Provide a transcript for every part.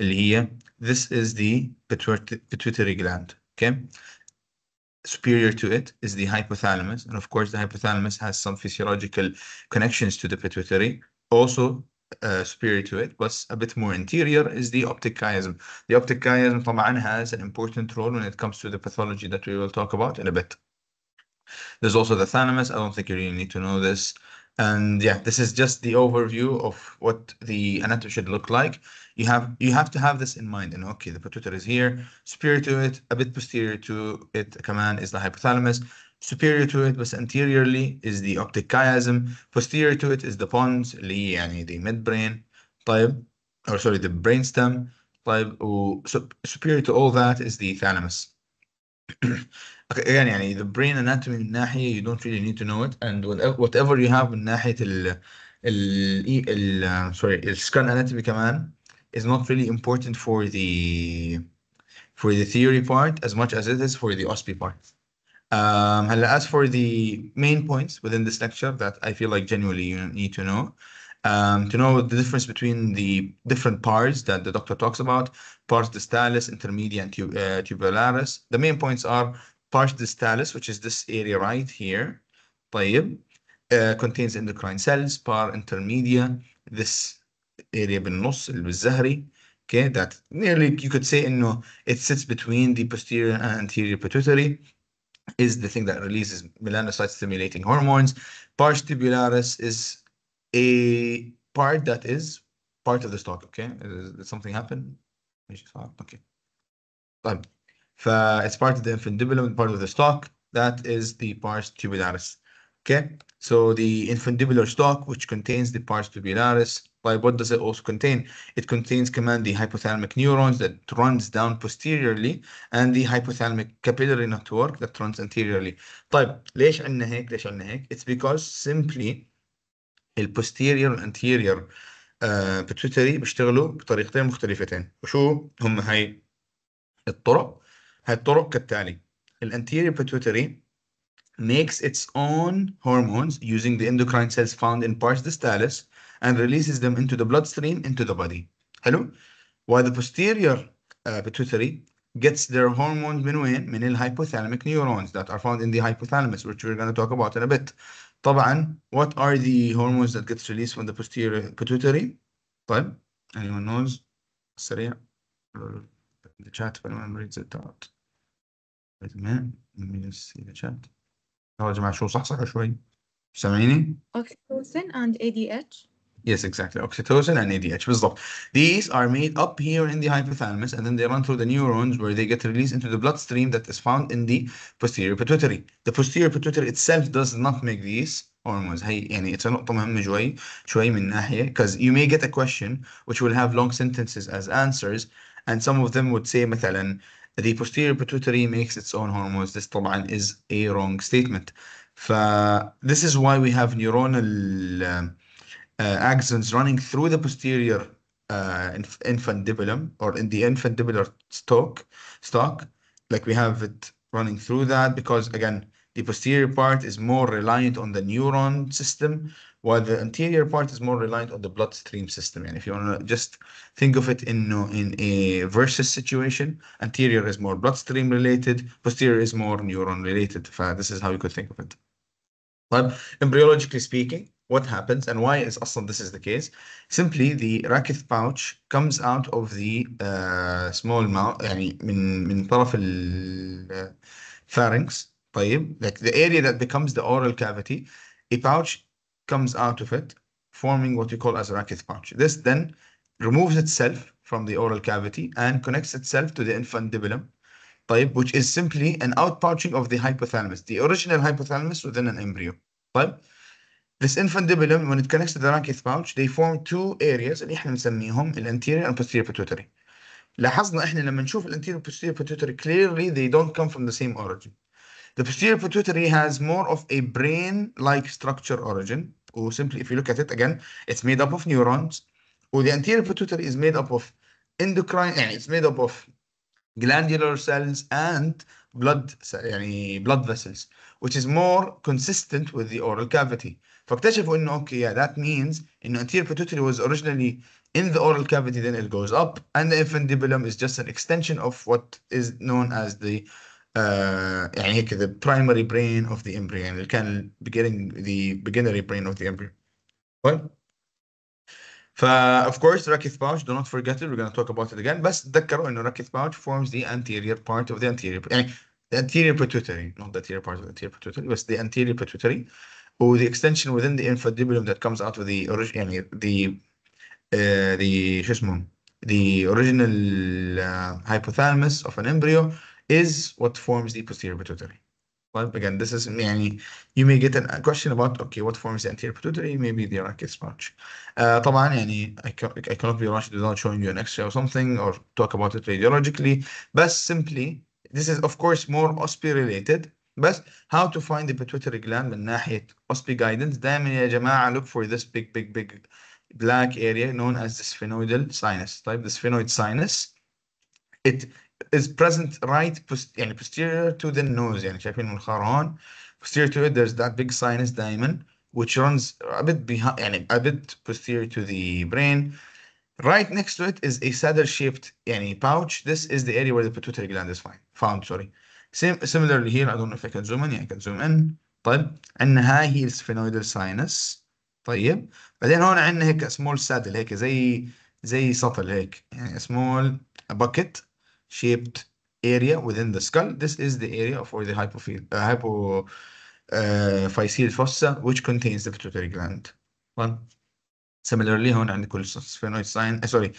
اللي هي this is the pituitary gland okay superior to it is the hypothalamus and of course the hypothalamus has some physiological connections to the pituitary also uh, superior to it but a bit more interior is the optic chiasm the optic chiasm طبعا has an important role when it comes to the pathology that we will talk about in a bit there's also the thalamus i don't think you really need to know this and yeah, this is just the overview of what the annatto should look like. You have you have to have this in mind. And okay, the pituitary is here, superior to it, a bit posterior to it, A command is the hypothalamus. Superior to it, but anteriorly is the optic chiasm. Posterior to it is the pons, Li, يعني the midbrain. طيب, or sorry, the brainstem. طيب, و, so, superior to all that is the thalamus. يعني the brain anatomy من ناحية you don't really need to know it and whatever you have من ناحية ال ال ال sorry ال scan anatomy كمان is not really important for the for the theory part as much as it is for the OSPI part. Um, هلا as for the main points within this lecture that I feel like genuinely you need to know, um, to know the difference between the different parts that the doctor talks about, pars distalis, intermedia, and tub uh, tubularis. The main points are the distalis, which is this area right here, طيب, uh, contains endocrine cells, par intermedia, this area بالنص اللي بالزهري, okay, that nearly you could say انه uh, it sits between the posterior and anterior pituitary, is the thing that releases melanocyte stimulating hormones. Pars tubularis is a part that is part of the stalk, okay? Did something happen? Okay. Uh, it's part of the infundibulum and part of the stalk. that is the pars tubularis okay so the infundibular stalk which contains the pars tubularis like what does it also contain it contains command the hypothalamic neurons that runs down posteriorly and the hypothalamic capillary network that runs anteriorly طيب it's because simply the posterior and anterior uh, pituitary بيشتغلوا بطريقتين مختلفتين وشو هم هاي الطرق هالطرق كالتالي anterior pituitary makes its own hormones using the endocrine cells found in parts of the and releases them into the bloodstream into the body حلو while the posterior uh, pituitary gets their hormones من وين من الhypothalamic neurons that are found in the hypothalamus which we're going to talk about in a bit طبعا what are the hormones that gets released from the posterior pituitary طيب anyone knows سريع in the chat if anyone reads it out فاتماء من الشات يلا يا جماعة شو صح صح شوي سامعيني؟ Oxytocin and ADH. Yes, exactly. Oxytocin and ADH. These are made up here in the hypothalamus and then they run through the neurons where they get released into the bloodstream that is found in the posterior pituitary. The posterior pituitary itself does not make these hormones. Hey, يعني it's a نقطة مهمة شوي because you may get a question which will have long sentences as answers and some of them would say مثلا the posterior pituitary makes its own hormones this طبعا is a wrong statement ف this is why we have neuronal uh, axons running through the posterior uh, infundibulum or in the infundibular stalk stalk like we have it running through that because again the posterior part is more reliant on the neuron system while the anterior part is more reliant on the bloodstream system. And if you want to just think of it in, in a versus situation, anterior is more bloodstream related, posterior is more neuron related. Uh, this is how you could think of it. But embryologically speaking, what happens and why is aslan this is the case? Simply the Rakith pouch comes out of the uh, small mouth, يعني من من طرف الفارynx like the area that becomes the oral cavity a pouch comes out of it, forming what we call as a rachis pouch. This then removes itself from the oral cavity and connects itself to the infundibulum, طيب, which is simply an outpouching of the hypothalamus, the original hypothalamus within an embryo. طيب, this infundibulum, when it connects to the rachis pouch, they form two areas اللي احنا the anterior and posterior pituitary. لاحظنا احنا لما نشوف الانتيريور posterior pituitary clearly they don't come from the same origin. The posterior pituitary has more of a brain-like structure origin, or simply if you look at it again, it's made up of neurons, or the anterior pituitary is made up of endocrine, and eh, it's made up of glandular cells and blood يعني blood vessels which is more consistent with the oral cavity فاكتشفوا انه okay yeah that means انه anterior pituitary was originally in the oral cavity then it goes up and the infundibulum is just an extension of what is known as the uh, يعني هيك the primary brain of the embryo يعني اللي كان beginning the beginnery brain of the embryo Well, ف of course rackith pouch do not forget it we're going to talk about it again بس تذكروا انه rackith pouch forms the anterior part of the anterior يعني the anterior pituitary not the anterior part of the anterior pituitary بس the anterior pituitary or the extension within the infundibulum that comes out of the origin يعني the the شو اسمه the original uh, hypothalamus of an embryo is what forms the posterior pituitary. Well, again, this is يعني you may get a question about okay what forms the anterior pituitary maybe the arachis pouch. Uh, طبعا يعني I, can, I cannot be rushed without showing you an X-ray or something or talk about it radiologically. But simply this is of course more OSPI related. But how to find the pituitary gland من ناحية OSPI guidance دائما يا جماعة look for this big big big black area known as the sphenoidal sinus. Type the sphenoid sinus. It is present right post يعني posterior to the nose يعني شايفين منخار posterior to it there's that big sinus diamond which runs a bit behind يعني a bit posterior to the brain right next to it is a saddle shaped يعني pouch this is the area where the pituitary gland is found, found sorry Same, similarly here I don't know if I can zoom in يعني I can zoom in طيب عندنا هاي هي السفينويدال ساينس طيب بعدين هون عندنا هيك سمول سادل هيك زي زي سطل هيك يعني سمول bucket shaped area within the skull. This is the area for the hypophyl, uh, hypophyseal uh, fossa, which contains the pituitary gland. One. Similarly, هون the sphenoid uh, sinus, sorry,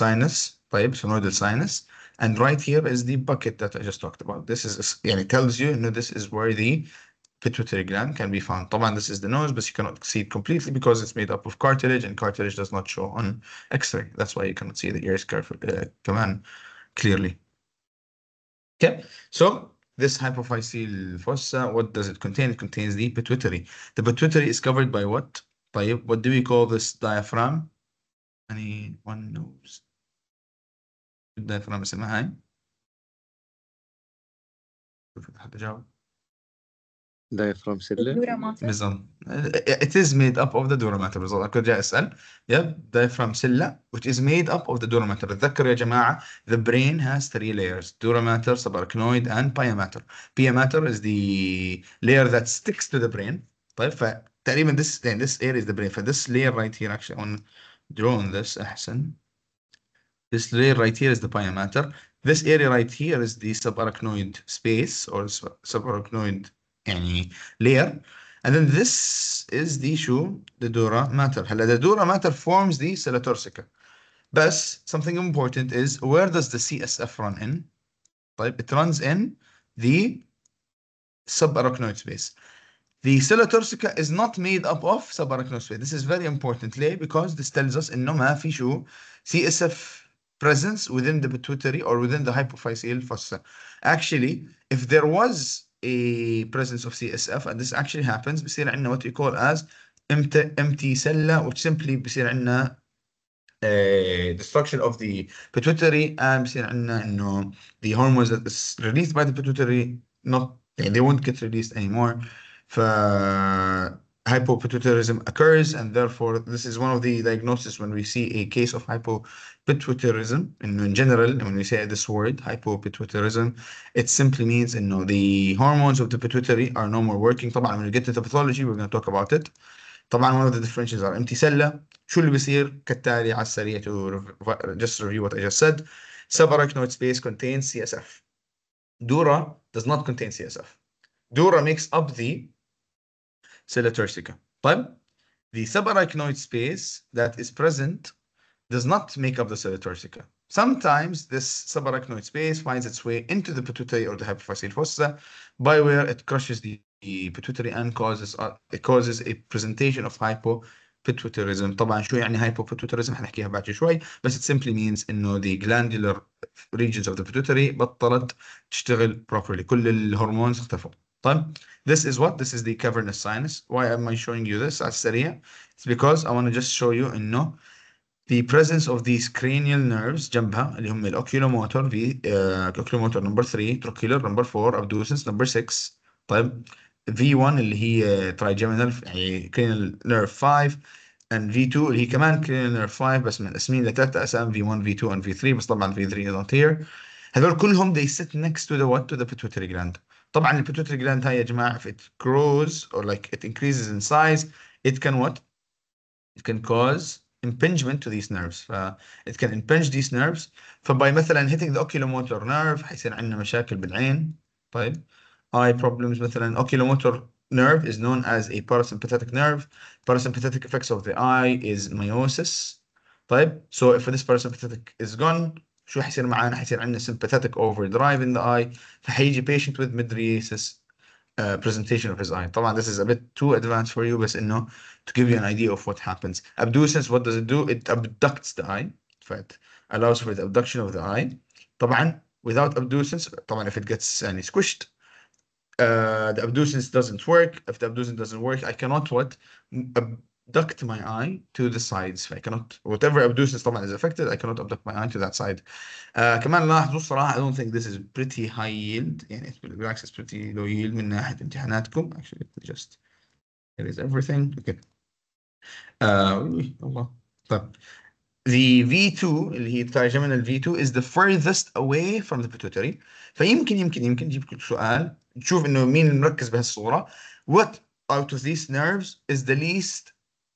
sinus طيب, sphenoidal sinus. And right here is the bucket that I just talked about. This is, يعني tells you, you know, this is where the pituitary gland can be found. طبعا this is the nose, but you cannot see it completely because it's made up of cartilage, and cartilage does not show on X-ray. That's why you cannot see the ears come uh, clearly. Okay, so this hypophyseal fossa, what does it contain? It contains the pituitary. The pituitary is covered by what? By what do we call this diaphragm? Anyone knows? Diaphragm is هاي شوف Perfect. داي فروم سيلر دوراماتا بالظبط it is made up of the dura بالظبط انا كنت جاي اسال يب داي فروم which is made up of the dura mater تذكروا يا جماعه the brain has three layers dura mater subarachnoid and pia mater is the layer that sticks to the brain طيب فتقريبا this then this area is the brain فthis layer right here actually on drawing this احسن this layer right here is the mater this area right here is the subarachnoid space or subarachnoid يعني layer and then this is the issue: the dura matter هلا the dura matter forms the sella torsica بس something important is where does the CSF run in طيب it runs in the subarachnoid space The cella torsica is not made up of subarachnoid space. This is very important ليه? Because this tells us انه ما في شو CSF presence within the pituitary or within the hypophyseal fossa. Actually, if there was a presence of CSF and this actually happens بصير عندنا what we call as empty, empty cell which simply بصير عندنا uh, destruction of the pituitary and بصير عندنا انه the hormones that is released by the pituitary not they, won't get released anymore hypopituitarism occurs, and therefore this is one of the diagnoses when we see a case of hypopituitarism. And in general, when we say this word, hypopituitarism, it simply means you know the hormones of the pituitary are no more working. طبعا when we get to the pathology, we're going to talk about it. طبعا one of the differentials are امتسلة. شو اللي to just review what I just said. Subarachnoid space contains CSF. Dura does not contain CSF. Dura makes up the Sella But the subarachnoid space that is present does not make up the sella Sometimes this subarachnoid space finds its way into the pituitary or the hypophyseal fossa, by where it crushes the pituitary and causes uh, it causes a presentation of hypopituitarism. طبعا شو يعني hypopituitarism هنحكيها بعد شوي, بس it simply means انه the glandular regions of the pituitary بطلت تشتغل properly، كل الهرمونز اختفوا. طيب this is what? This is the cavernous sinus. Why am I showing you this Asteria? It's because I want to just show you and know the presence of these cranial nerves جنبها اللي هم oculomotor, في اوكيلوموتور uh, 3 trochlear number 4 ابدوسنس number 6 طيب V1 اللي هي uh, trigeminal cranial nerve 5 and V2 اللي هي كمان cranial nerve 5 بس اسمين لثلاث اقسام V1 V2 and V3 بس طبعا V3 is not here هذول كلهم they sit next to the what to the pituitary gland طبعا البيتوتري جلاند هاي يا جماعه if it grows or like it increases in size it can what it can cause impingement to these nerves ف it can impinge these nerves فباي مثلا hitting the oculomotor nerve حيصير عندنا مشاكل بالعين طيب eye problems مثلا oculomotor nerve is known as a parasympathetic nerve parasympathetic effects of the eye is meiosis طيب so if this parasympathetic is gone شو حيصير معانا حيصير عندنا sympathetic overdrive in the eye فحيجي patient with midriasis uh, presentation of his eye طبعا this is a bit too advanced for you بس انه to give you an idea of what happens abducens what does it do it abducts the eye fact allows for the abduction of the eye طبعا without abducens طبعا if it gets any squished uh, the abducens doesn't work if the abducens doesn't work I cannot what abduct my eye to the sides I cannot whatever abducens طبعا is affected I cannot abduct my eye to that side uh, كمان اللي لاحظوه I don't think this is pretty high yield and it will بالعكس it's pretty low yield من ناحية امتحاناتكم actually just it is everything okay uh, الله طب the V2 اللي هي trigeminal V2 is the furthest away from the pituitary فيمكن يمكن يمكن تجيب سؤال تشوف انه مين المركز بهالصورة what out of these nerves is the least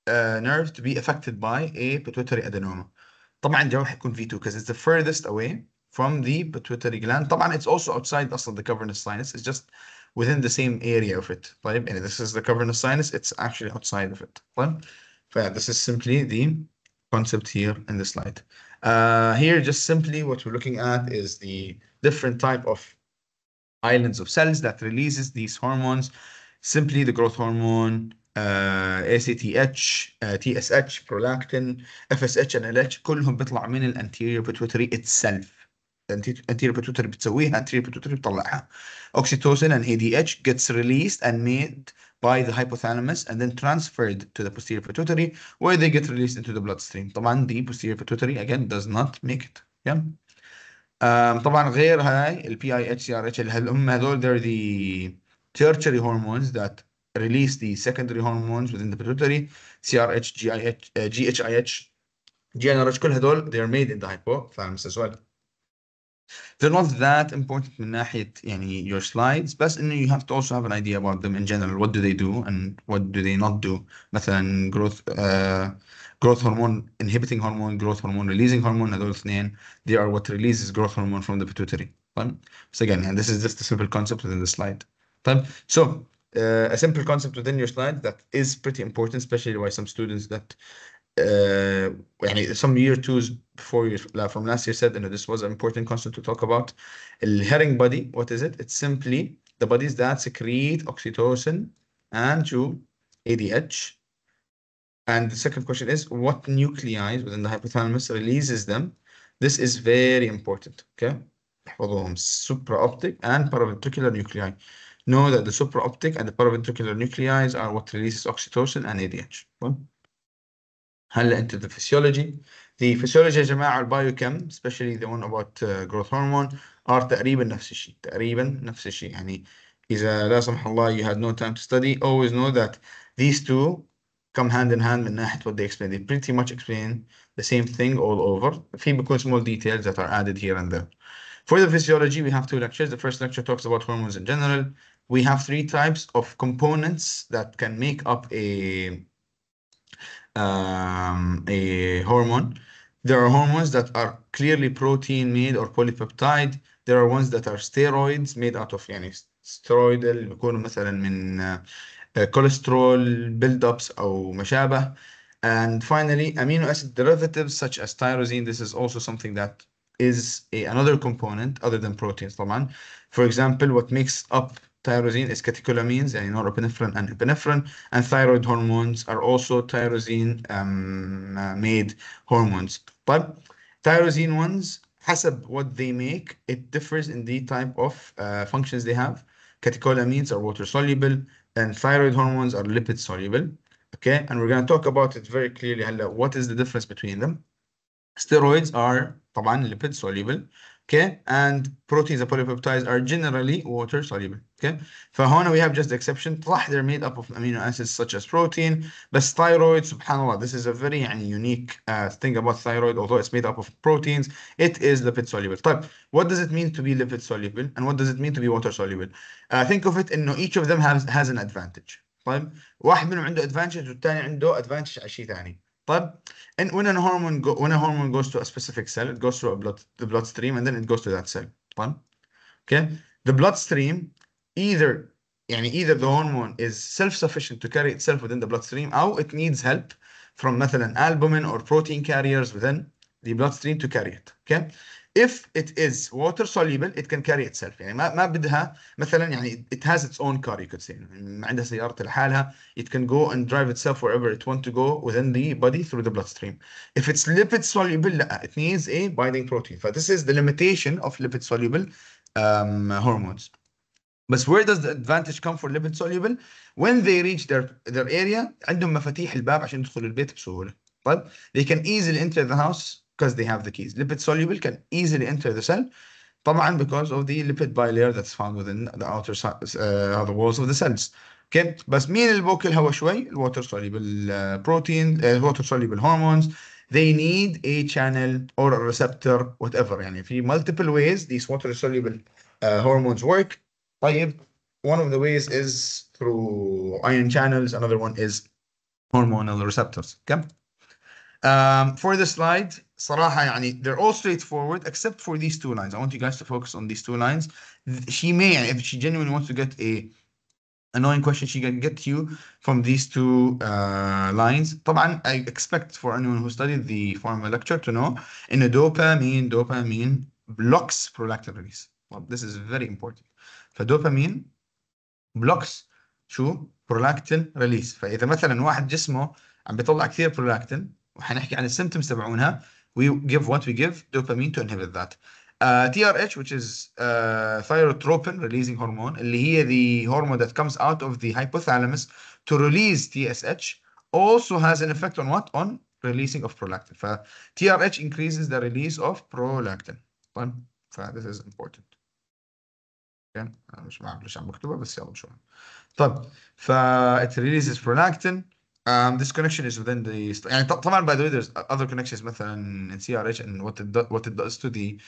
uh, nerve to be affected by a pituitary adenoma. طبعا الجواب هيكون V2 because it's the furthest away from the pituitary gland. طبعا it's also outside also the cavernous sinus. It's just within the same area of it. طيب and this is the cavernous sinus. It's actually outside of it. طيب ف this is simply the concept here in the slide. Uh, here just simply what we're looking at is the different type of islands of cells that releases these hormones. Simply the growth hormone, ACTH TSH تي اتش تي اس اتش برولاكتين اف اس اتش ان ال كلهم بيطلع من الانتيريور بيتوتري اتسلف anterior pituitary بتسويها anterior pituitary بتطلعها oxytocin and ADH gets released and made by the hypothalamus and then transferred to the posterior pituitary where they get released into the bloodstream طبعا the posterior pituitary again does not make it yeah um, طبعا غير هاي ال PIH CRH هالأم هذول they're the tertiary hormones that release the secondary hormones within the pituitary CRH GIH uh, GHIH GnRH كل هدول they are made in the hypothalamus as well they're not that important من ناحية يعني your slides بس إنه you have to also have an idea about them in general what do they do and what do they not do مثلا growth uh, growth hormone inhibiting hormone growth hormone releasing hormone هذول الاثنين they are what releases growth hormone from the pituitary طيب so again and this is just a simple concept within the slide طيب so uh, a simple concept within your slide that is pretty important, especially why some students that uh, some year twos before year, from last year said, you know, this was an important concept to talk about. The herring body, what is it? It's simply the bodies that secrete oxytocin and to ADH. And the second question is what nuclei within the hypothalamus releases them? This is very important. Okay. Super supraoptic and paraventricular nuclei. Know that the supraoptic and the paraventricular nuclei are what releases oxytocin and ADH. هلا into the physiology. The physiology يا جماعة biochem, especially the one about uh, growth hormone are تقريبا نفس الشيء تقريبا نفس الشيء يعني إذا لا سمح الله you had no time to study always know that these two come hand in hand من ناحية what they explain they pretty much explain the same thing all over في بيكون small details that are added here and there For the physiology, we have two lectures. The first lecture talks about hormones in general we have three types of components that can make up a, um, a hormone. There are hormones that are clearly protein made or polypeptide. There are ones that are steroids made out of يعني steroid اللي بيكونوا مثلا من uh, uh, cholesterol buildups أو ما And finally, amino acid derivatives such as tyrosine. This is also something that is a, another component other than proteins For example, what makes up tyrosine is catecholamines and norepinephrine and epinephrine and thyroid hormones are also tyrosine um, uh, made hormones But tyrosine ones حسب what they make it differs in the type of uh, functions they have catecholamines are water soluble and thyroid hormones are lipid soluble okay and we're going to talk about it very clearly what is the difference between them steroids are طبعا lipid soluble okay and proteins and polypeptides are generally water soluble okay فهنا we have just the exception طلع they're made up of amino acids such as protein The thyroid subhanallah this is a very يعني, unique uh, thing about thyroid although it's made up of proteins it is lipid soluble طيب what does it mean to be lipid soluble and what does it mean to be water soluble uh, think of it انه each of them has, has an advantage طيب واحد منهم عنده advantage والثاني عنده advantage على شيء ثاني but and when a hormone go, when a hormone goes to a specific cell, it goes through a blood the bloodstream and then it goes to that cell. Fun. Okay. The bloodstream either يعني either the hormone is self-sufficient to carry itself within the bloodstream or it needs help from مثلا albumin or protein carriers within the bloodstream to carry it. Okay if it is water soluble it can carry itself يعني ما ما بدها مثلا يعني it has its own car you could say عندها سيارة لحالها it can go and drive itself wherever it want to go within the body through the bloodstream if it's lipid soluble لا it needs a binding protein ف this is the limitation of lipid soluble um, hormones بس where does the advantage come for lipid soluble when they reach their their area عندهم مفاتيح الباب عشان يدخلوا البيت بسهولة طيب they can easily enter the house because they have the keys. Lipid soluble can easily enter the cell because of the lipid bilayer that's found within the outer uh, the walls of the cells. okay. but مين اللي بوك الهواء شوي؟ water soluble uh, uh, water soluble hormones, they need a channel or a receptor whatever يعني في multiple ways these water soluble uh, hormones work طيب one of the ways is through ion channels another one is hormonal receptors okay um, for the slide, صراحة يعني they're all straightforward except for these two lines. I want you guys to focus on these two lines. She may, if she genuinely wants to get a annoying question she can get you from these two uh, lines. طبعا I expect for anyone who studied the formal lecture to know in a dopamine, dopamine blocks prolactin release. Well, this is very important. فدوبامين blocks شو prolactin release. فإذا مثلا واحد جسمه عم بيطلع كثير prolactin وحنحكي عن السيمتومز تبعونها we give what we give dopamine to inhibit that uh, TRH which is uh, thyrotropin releasing hormone اللي هي the hormone that comes out of the hypothalamus to release TSH also has an effect on what on releasing of prolactin ف TRH increases the release of prolactin طيب ف this is important okay. مش عارف عم بكتبها بس يلا شو طيب ف it releases prolactin Um, this connection is within the And by the way there's other connections method in CRH and what it do, what it does to the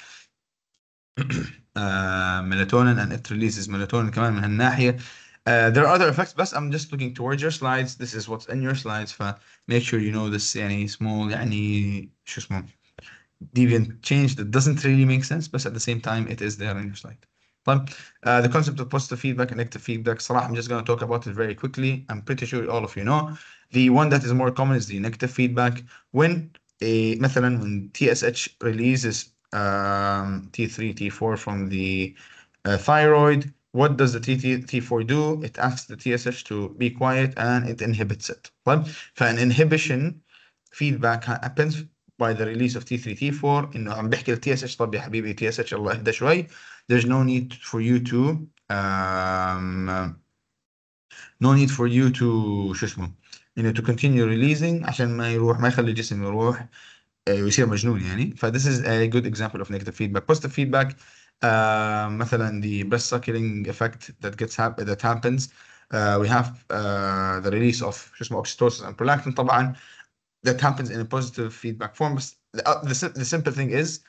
uh, melatonin and it releases melatonin كمان من هالناحية. Uh, there are other effects But I'm just looking towards your slides. This is what's in your slides For make sure you know this Any small any deviant change that doesn't really make sense but at the same time it is there in your slide uh, the concept of positive feedback and negative feedback صراحة I'm just going to talk about it very quickly I'm pretty sure all of you know the one that is more common is the negative feedback when a methylene, when TSH releases um, T3 T4 from the uh, thyroid what does the T4 do it asks the TSH to be quiet and it inhibits it for an inhibition feedback happens by the release of T3 T4 انه عم بحكي TSH, اس اتش there's no need for you to um, no need for you to شو you know to continue releasing عشان ما يروح ما يخلي الجسم يروح ويصير مجنون يعني ف this is a good example of negative feedback positive feedback uh, مثلا the breast suckling effect that gets hap that happens uh, we have uh, the release of شو oxytocin and prolactin طبعا that happens in a positive feedback form the, uh, the, the simple thing is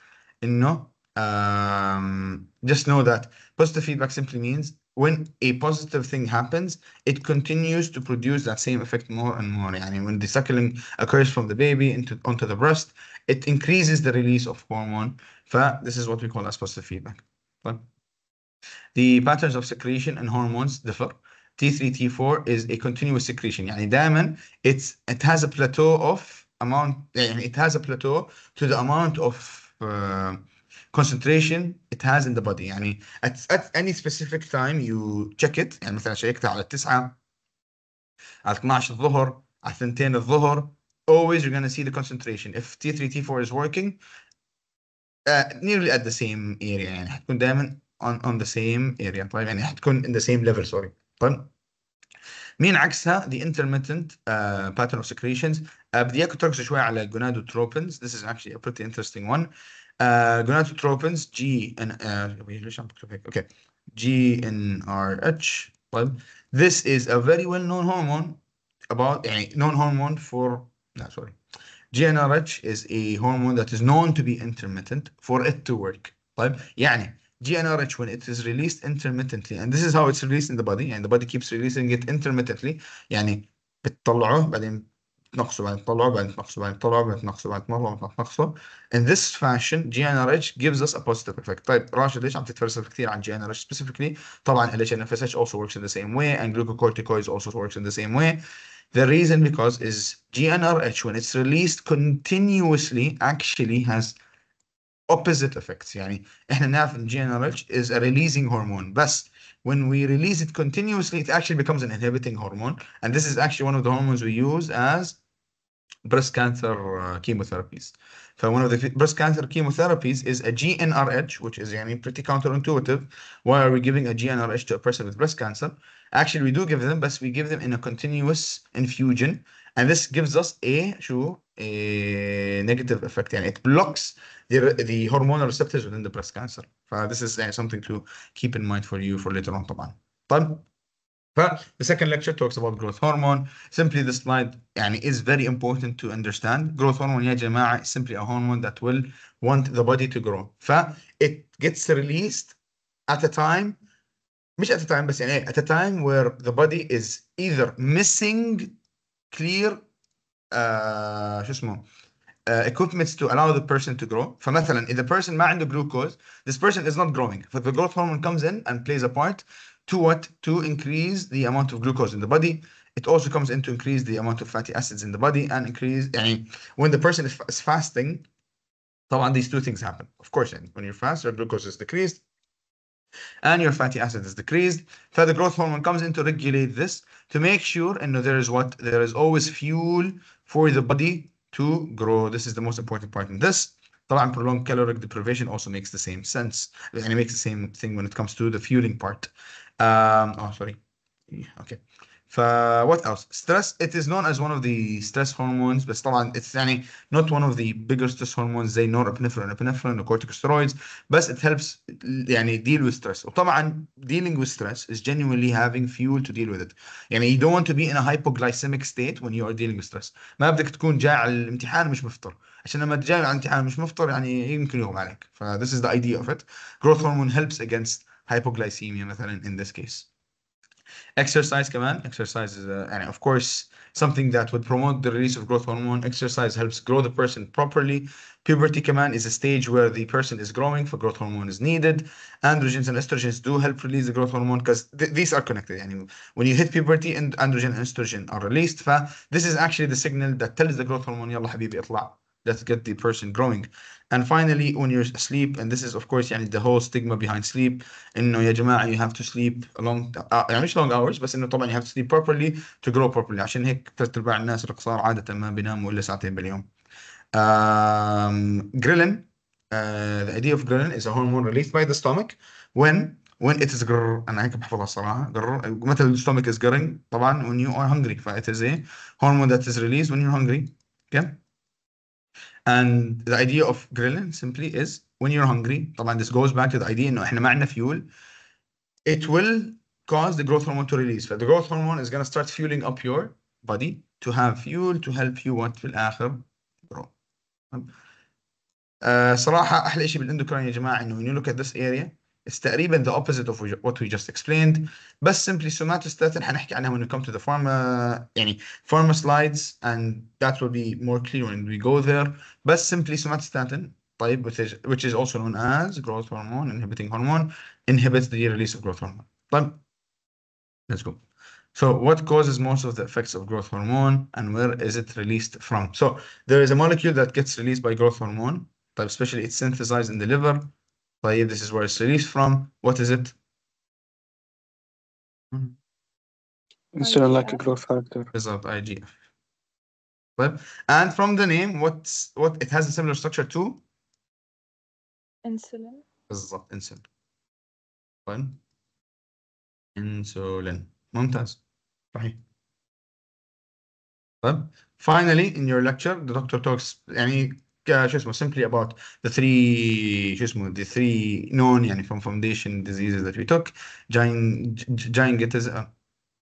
انه um, just know that positive feedback simply means when a positive thing happens, it continues to produce that same effect more and more. I mean, when the suckling occurs from the baby into onto the breast, it increases the release of hormone. This is what we call as positive feedback. But the patterns of secretion and hormones differ. T3, T4 is a continuous secretion. يعني دائما it's, it has a plateau of amount, eh, it has a plateau to the amount of uh, concentration it has in the body يعني at, at any specific time you check it يعني مثلا شيكتها على التسعة على 12 الظهر على 2 الظهر always you're going to see the concentration if T3 T4 is working uh, nearly at the same area يعني حتكون دائما on, on the same area طيب يعني حتكون in the same level sorry طيب مين عكسها the intermittent uh, pattern of secretions uh, بدي اياكم تركزوا شوي على الجونادوتروبينز this is actually a pretty interesting one uh, gonadotropins G and ليش عم GnRH this is a very well known hormone about يعني known hormone for no sorry GnRH is a hormone that is known to be intermittent for it to work Yeah. يعني GnRH when it is released intermittently and this is how it's released in the body and the body keeps releasing it intermittently يعني بتطلعه بعدين in this fashion, GnRH gives us a positive effect. طيب راشد ليش عم تتفلسف كثير عن specifically؟ طبعا also works in the same way and glucocorticoids also works in the same way. The reason because is GnRH when it's released continuously actually has opposite effects يعني احنا GnRH is a releasing hormone But when we release it continuously it actually becomes an inhibiting hormone and this is actually one of the hormones we use as breast cancer uh, chemotherapies. So one of the breast cancer chemotherapies is a GnRH, which is I mean, pretty counterintuitive. Why are we giving a GnRH to a person with breast cancer? Actually, we do give them, but we give them in a continuous infusion. And this gives us a, sure a negative effect. And it blocks the, the hormonal receptors within the breast cancer. So uh, this is uh, something to keep in mind for you for later on طبعا. طيب the second lecture talks about growth hormone. Simply this slide يعني is very important to understand. Growth hormone yeah, جماعة is simply a hormone that will want the body to grow. ف it gets released at a time مش at a time بس يعني at a time where the body is either missing clear uh, اسمه uh, equipments to allow the person to grow. فمثلا if the person ما عنده glucose, this person is not growing. But the growth hormone comes in and plays a part to what? To increase the amount of glucose in the body. It also comes in to increase the amount of fatty acids in the body and increase, when the person is fasting, when these two things happen. Of course, when you fast, your glucose is decreased and your fatty acid is decreased. So the growth hormone comes in to regulate this to make sure and there is what? There is always fuel for the body to grow. This is the most important part in this. طبعا prolonged caloric deprivation also makes the same sense and it makes the same thing when it comes to the fueling part um, oh, sorry. Okay. what else? Stress. it is known as one of the stress hormones بس طبعا it's يعني not one of the bigger stress hormones زي norepinephrine epinephrine corticosteroids بس it helps يعني deal with stress وطبعا dealing with stress is genuinely having fuel to deal with it يعني you don't want to be in a hypoglycemic state when you are dealing with stress ما بدك تكون جاي على الامتحان مش مفطر عشان لما تجي على الامتحان مش مفطر يعني يمكن يغمى عليك ف this is the idea of it growth hormone helps against hypoglycemia مثلا in this case exercise command. exercise is a, of course something that would promote the release of growth hormone exercise helps grow the person properly puberty command is a stage where the person is growing for growth hormone is needed androgens and estrogens do help release the growth hormone because th these are connected Anyway. when you hit puberty and androgen and estrogen are released this is actually the signal that tells the growth hormone يلا حبيبي اطلع that get the person growing and finally when you're asleep and this is of course يعني the whole stigma behind sleep In يا جماعه you have to sleep long يعني مش long hours بس انه طبعا you have to sleep properly to grow properly عشان هيك ثلاث ارباع الناس القصار عاده ما بيناموا الا ساعتين باليوم um, ghrelin uh, the idea of ghrelin is a hormone released by the stomach when when it is grr انا هيك بحفظها الصراحه grr the stomach is growing طبعا when you are hungry ف it is a hormone that is released when you're hungry okay and the idea of grilling simply is when you're hungry, this goes back to the idea انه we have fuel, it will cause the growth hormone to release. But the growth hormone is going to start fueling up your body to have fuel to help you what will happen? grow. Uh, صراحة أحلى شيء بالإندوكراين يا جماعة إنه when you look at this area it's تقريبا the opposite of what we just explained But simply somatostatin هنحكي عنها when we come to the pharma يعني pharma slides and that will be more clear when we go there But simply somatostatin طيب which is, which is also known as growth hormone inhibiting hormone inhibits the release of growth hormone طيب let's go So what causes most of the effects of growth hormone and where is it released from? So there is a molecule that gets released by growth hormone, type especially it's synthesized in the liver Play, this is where it's released from. What is it? Insulin, like a growth factor. بالضبط IGF. طيب and from the name what's what it has a similar structure to insulin بالضبط insulin طيب insulin ممتاز صحيح طيب finally in your lecture the doctor talks يعني uh, شو اسمه simply about the three شو اسمه the three known يعني from foundation diseases that we took giantism, uh،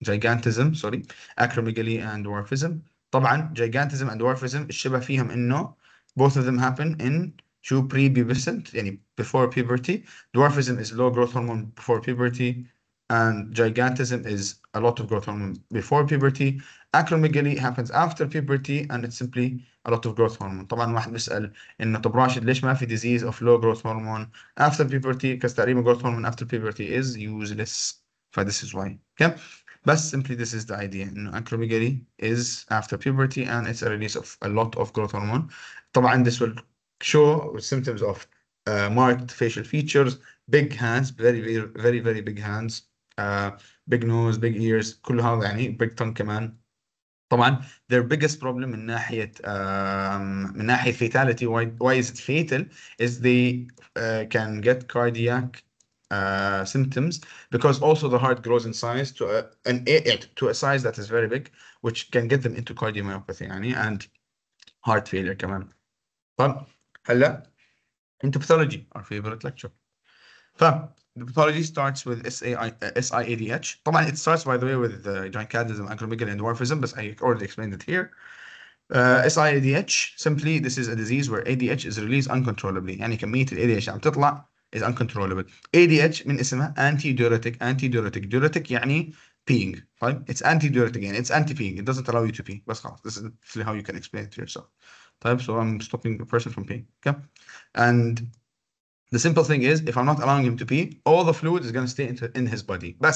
gigantism sorry acromegaly and dwarfism طبعا gigantism and dwarfism الشبه فيهم انه both of them happen in شو prepubescent يعني before puberty dwarfism is low growth hormone before puberty and gigantism is a lot of growth hormone before puberty acromegaly happens after puberty and it's simply a lot of growth hormone طبعا واحد بيسأل انه طب راشد ليش ما في disease of low growth hormone after puberty because تقريبا growth hormone after puberty is useless ف this is why okay بس simply this is the idea acromegaly is after puberty and it's a release of a lot of growth hormone طبعا this will show symptoms of uh, marked facial features big hands very very very, very big hands uh, big nose big ears كل هذا يعني big tongue كمان طبعا their biggest problem من ناحيه um, من fatality why, why is it fatal is they uh, can get cardiac uh, symptoms because also the heart grows in size to a, an to a size that is very big which can get them into cardiomyopathy يعني and heart failure كمان طب هلا into pathology our favorite lecture فاهم the pathology starts with SAI, SIADH. طبعا it starts by the way with uh, giant and acromegaly, and dwarfism, but I already explained it here. Uh, SIADH simply this is a disease where ADH is released uncontrollably يعني كمية ال ADH عم تطلع is uncontrollable. ADH من اسمها antidiuretic antidiuretic diuretic يعني peeing طيب it's antidiuretic يعني it's anti-peeing it doesn't allow you to pee بس خلاص this is how you can explain it to yourself طيب so I'm stopping the person from peeing okay and the simple thing is, if I'm not allowing him to pee, all the fluid is going to stay into, in his body. But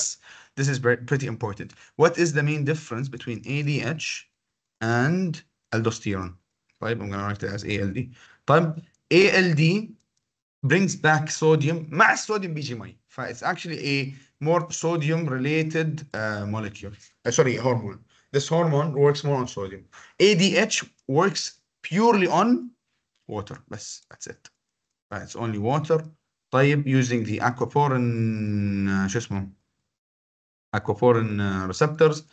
this is pretty important. What is the main difference between ADH and aldosterone? I'm going to write it as ALD. But ALD brings back sodium mass sodium BGM. It's actually a more sodium-related uh, molecule. Uh, sorry, hormone. This hormone works more on sodium. ADH works purely on water. That's, that's it. Ah, it's only water طيب using the aquaporin uh, شو اسمه aquaporin uh, receptors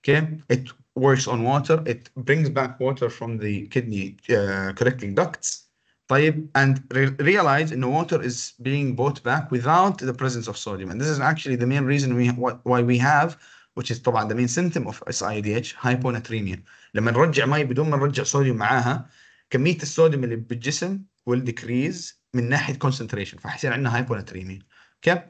okay it works on water it brings back water from the kidney uh, collecting ducts طيب and re realize in the water is being brought back without the presence of sodium and this is actually the main reason we why we have which is طبعا the main symptom of SIDH hyponatremia لما نرجع مي بدون ما نرجع صوديوم معاها كمية الصوديوم اللي بالجسم will decrease من ناحيه concentration فهيصير عندنا hyponatremia okay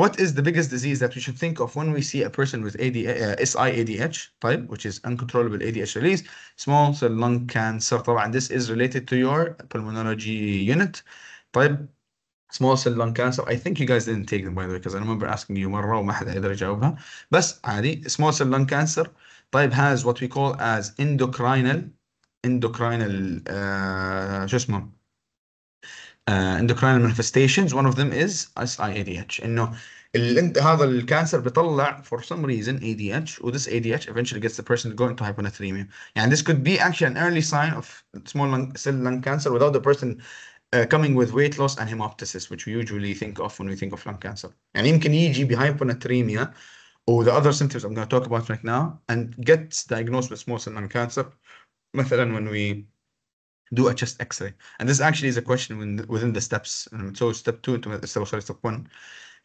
what is the biggest disease that we should think of when we see a person with AD, uh, SIADH type which is uncontrollable ADH release small cell lung cancer طبعا this is related to your pulmonology unit طيب small cell lung cancer I think you guys didn't take them by the way because I remember asking you مرة وما حدا قدر يجاوبها بس عادي small cell lung cancer طيب has what we call as endocrinal endocrinal uh, شو اسمه uh, مانيفستيشنز ون اوف ذم از اس اي اي دي اتش انه هذا الكانسر بيطلع for some reason ADH و this ADH eventually gets the person to go into hyponatremia يعني this could be actually an early sign of small lung, cell lung cancer without the person uh, coming with weight loss and hemoptysis which we usually think of when we think of lung cancer يعني يمكن يجي بهايبوناتريميا or the other symptoms I'm going to talk about right now and gets diagnosed with small cell lung cancer مثلا when we do a chest x-ray and this actually is a question within the steps so step 2 انت sorry step 1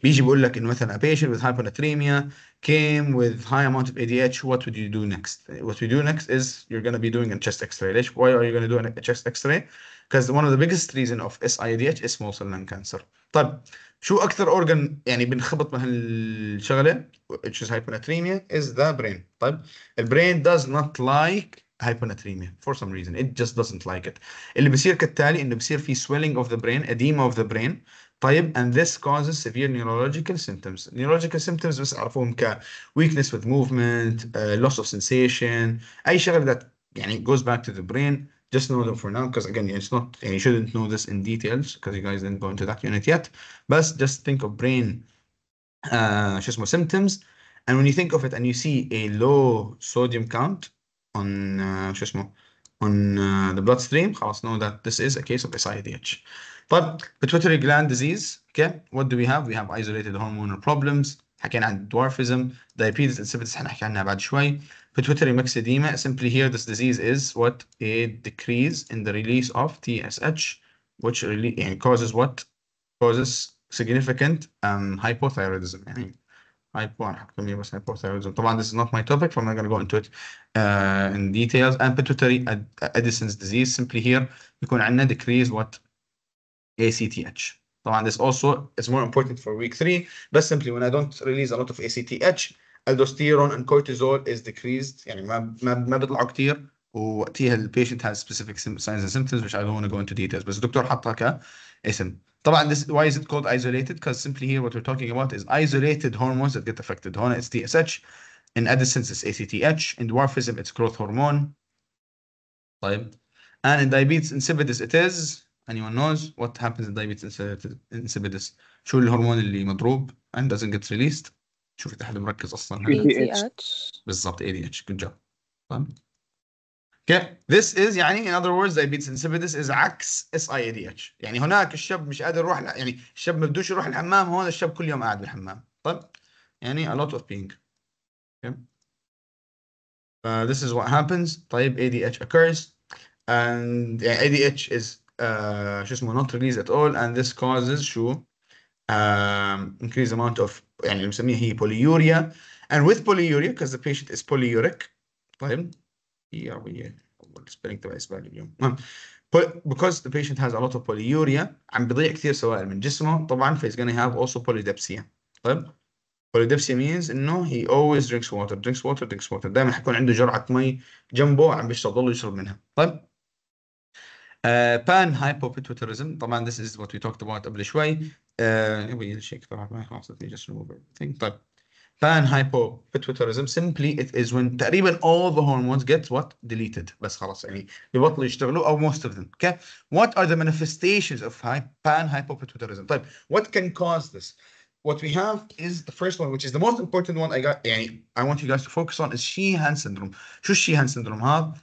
بيجي بيقول لك انه مثلا a patient with hyponatremia came with high amount of ADH what would you do next what we do next is you're going to be doing a chest x-ray ليش why are you going to do a chest x-ray because one of the biggest reason of SIADH is small cell lung cancer طيب شو اكثر اورجن يعني بنخبط من هالشغله which is hyponatremia is the brain طيب البرين does not like hyponatremia for some reason it just doesn't like it اللي بيصير كالتالي انه بيصير في swelling of the brain edema of the brain طيب and this causes severe neurological symptoms neurological symptoms بس اعرفوهم ك weakness with movement uh, loss of sensation اي شغله that يعني goes back to the brain just know them for now because again it's not you shouldn't know this in details because you guys didn't go into that unit yet but just think of brain uh شو symptoms and when you think of it and you see a low sodium count on uh, شو اسمه on uh, the bloodstream, stream خلاص know that this is a case of SIDH. طيب pituitary gland disease okay what do we have we have isolated hormonal problems حكينا عن dwarfism diabetes insipidus هنحكي عنها بعد شوي pituitary myxedema simply here this disease is what a decrease in the release of TSH which really causes what causes significant um, hypothyroidism يعني Hype1 حتكون ايه بس hyperthyroidism this is not my topic I'm not going to go into it uh, in details and pituitary Addison's eh, disease simply here يكون عندنا decrease what ACTH طبعا this also is more important for week 3 but simply when I don't release a lot of ACTH aldosterone and cortisol is decreased يعني ما ما, ووقتها البيشنت هاز سبيسيفيك signs and symptoms which I don't want to go into details بس الدكتور حطها كاسم طبعا this why is it called isolated because simply here what we're talking about is isolated hormones that get affected هنا it's TSH in adolescence it's ACTH in dwarfism it's growth hormone طيب and in diabetes insipidus it is anyone knows what happens in diabetes insipidus شو الهرمون اللي مضروب and doesn't get released شوف تحت مركز اصلا ADH بالضبط ADH good job طيب Okay. This is يعني in other words they been sensitive this is عكس اس اي اتش يعني هناك الشاب مش قادر يروح يعني الشاب ما بدوش يروح الحمام هون الشاب كل يوم قاعد بالحمام طيب يعني a lot of peeing okay. uh, this is what happens طيب ADH occurs and yeah, ADH is uh, شو اسمه not released at all and this causes شو um, increased amount of يعني اللي بنسميها هي polyuria and with polyuria because the patient is polyuric طيب اليومية السبيلنج تبع اسمها اليوم المهم because the patient has a lot of polyuria عم بيضيع كثير سوائل من جسمه طبعا فهيز gonna have also polydipsia طيب polydipsia means انه he always drinks water drinks water drinks water دائما حيكون عنده جرعة مي جنبه عم بيشتغل يشرب منها طيب Uh, pan hypopituitarism طبعا this is what we talked about قبل شوي uh, we check طبعا خلاص let me just remove everything طيب panhypopituitarism simply it is when تقريبا all the hormones get what deleted بس خلاص يعني بيبطلوا يشتغلوا او most of them okay what are the manifestations of panhypopituitarism طيب what can cause this what we have is the first one which is the most important one I got يعني I want you guys to focus on is Sheehan syndrome شو Sheehan syndrome هذا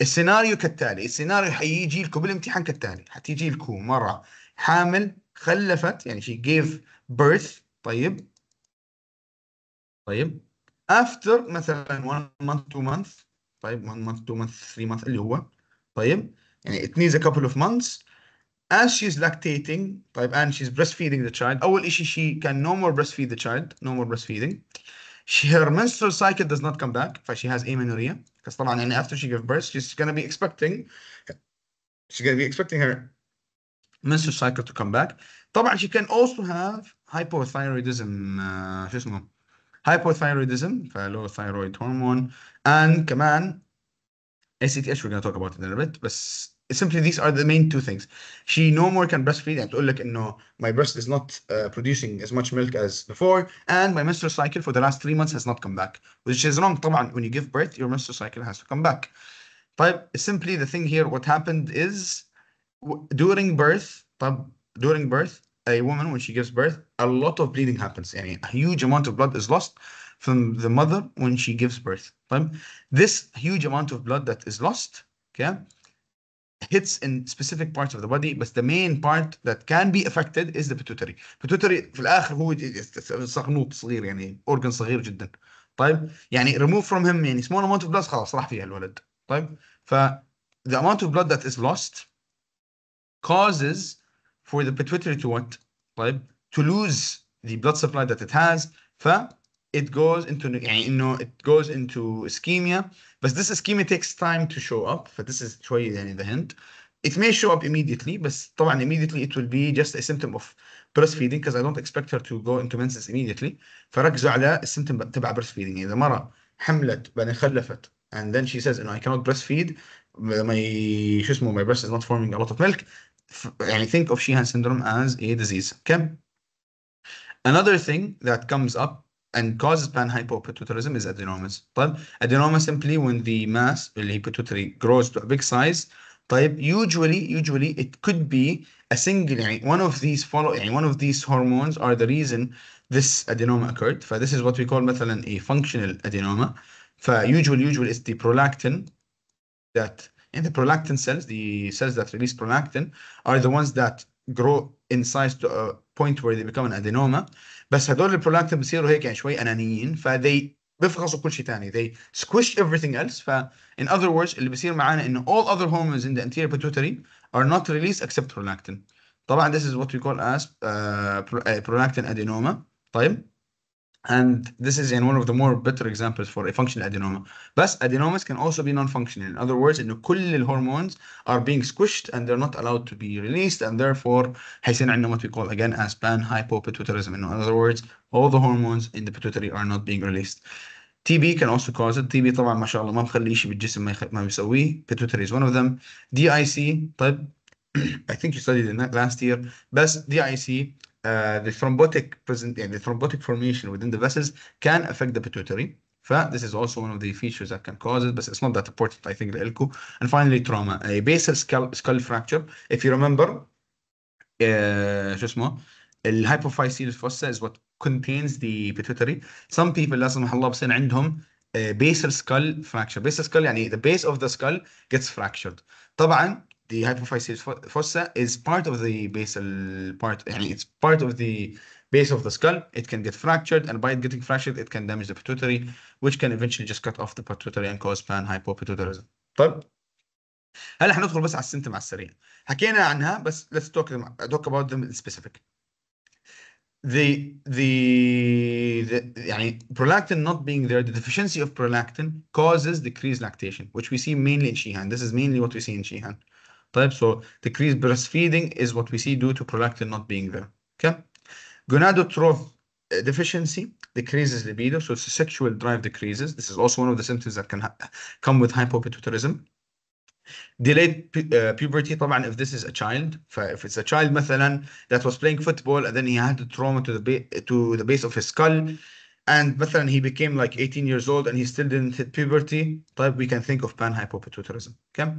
السيناريو كالتالي السيناريو حيجي لكم بالامتحان كالتالي حتيجي لكم مرة حامل خلفت يعني she gave birth طيب طيب افتر مثلا 1 month, 2 months, طيب 1 month, 2 months, 3 months, اللي هو طيب يعني it needs a couple of months as she's lactating طيب and she's breastfeeding the child أول شيء she can no more breastfeed the child no more breastfeeding she, her menstrual cycle does not come back فshe has amenorrhea because طبعا يعني after she gives birth she's gonna be expecting she's gonna be expecting her menstrual cycle to come back طبعا she can also have hypothyroidism uh, شو اسمه hypothyroidism low thyroid hormone and command ACTH we're gonna talk about it in a bit but simply these are the main two things she no more can breastfeed and تقول oh, لك no, my breast is not uh, producing as much milk as before and my menstrual cycle for the last three months has not come back which is wrong طبعا when you give birth your menstrual cycle has to come back But simply the thing here what happened is during birth during birth a woman when she gives birth a lot of bleeding happens يعني a huge amount of blood is lost from the mother when she gives birth this huge amount of blood that is lost okay hits in specific parts of the body but the main part that can be affected is the pituitary pituitary في الاخر هو صغنوط صغير يعني organ صغير جدا طيب يعني remove from him يعني small amount of blood خلاص راح فيها الولد طيب ف the amount of blood that is lost causes for the pituitary to what طيب to lose the blood supply that it has it goes into you know, it goes into ischemia But this ischemia takes time to show up this is شوية يعني the hint it may show up immediately but, طبعا immediately it will be just a symptom of breastfeeding because I don't expect her to go into menses immediately فركزوا على السيمتوم تبع breastfeeding إذا مرة حملت بعدين خلفت and then she says you know, I cannot breastfeed my شو اسمه my breast is not forming a lot of milk يعني think of Sheehan syndrome as a disease كم Another thing that comes up and causes panhypopituitarism is adenomas. طيب adenoma simply when the mass the هي pituitary grows to a big size طيب usually usually it could be a single يعني one of these follow يعني one of these hormones are the reason this adenoma occurred So this is what we call مثلا a functional adenoma For usually usually it's the prolactin that in the prolactin cells the cells that release prolactin are the ones that grow in size to a point where they become an adenoma بس هدول البرولاكتين بيصيروا هيك يعني شوي انانيين ف they بيفغصوا كل شيء ثاني they squish everything else ف in other words اللي بيصير معانا انه all other hormones in the anterior pituitary are not released except prolactin طبعا this is what we call as uh, uh، prolactin adenoma طيب and this is in one of the more better examples for a functional adenoma. But adenomas can also be non-functional. In other words, the كل hormones are being squished and they're not allowed to be released and therefore حيصير عندنا what we call again as pan-hypopituitarism. In other words, all the hormones in the pituitary are not being released. TB can also cause it. TB طبعا ما شاء الله ما بخليش شيء بالجسم ما, ما بيسويه. Pituitary is one of them. DIC طيب I think you studied that last year. But DIC uh, the thrombotic present yeah, the thrombotic formation within the vessels can affect the pituitary. This is also one of the features that can cause it, but it's not that important, I think, Elku. And finally, trauma. A basal skull, skull fracture. If you remember, uh, more, the الهايبوفايسيلس fossa is what contains the pituitary. Some people لا سمح الله بصير a basal skull fracture. Basal skull يعني the base of the skull gets fractured. طبعا the hypophyseal fossa is part of the basal part. I mean, it's part of the base of the skull. It can get fractured, and by getting fractured, it can damage the pituitary, which can eventually just cut off the pituitary and cause panhypopituitarism. طيب هلا هندخل بس على السيمتوم على السريع. حكينا عنها بس let's talk talk about them in specific. The, the, the يعني prolactin not being there, the deficiency of prolactin causes decreased lactation, which we see mainly in Sheehan. This is mainly what we see in Sheehan. طيب so decreased breastfeeding is what we see due to prolactin not being there okay gonadotroph uh, deficiency decreases libido so sexual drive decreases this is also one of the symptoms that can come with hypopituitarism delayed pu uh, puberty طبعا if this is a child uh, if it's a child مثلا that was playing football and then he had a trauma to the to the base of his skull and مثلا he became like 18 years old and he still didn't hit puberty طيب we can think of panhypopituitarism okay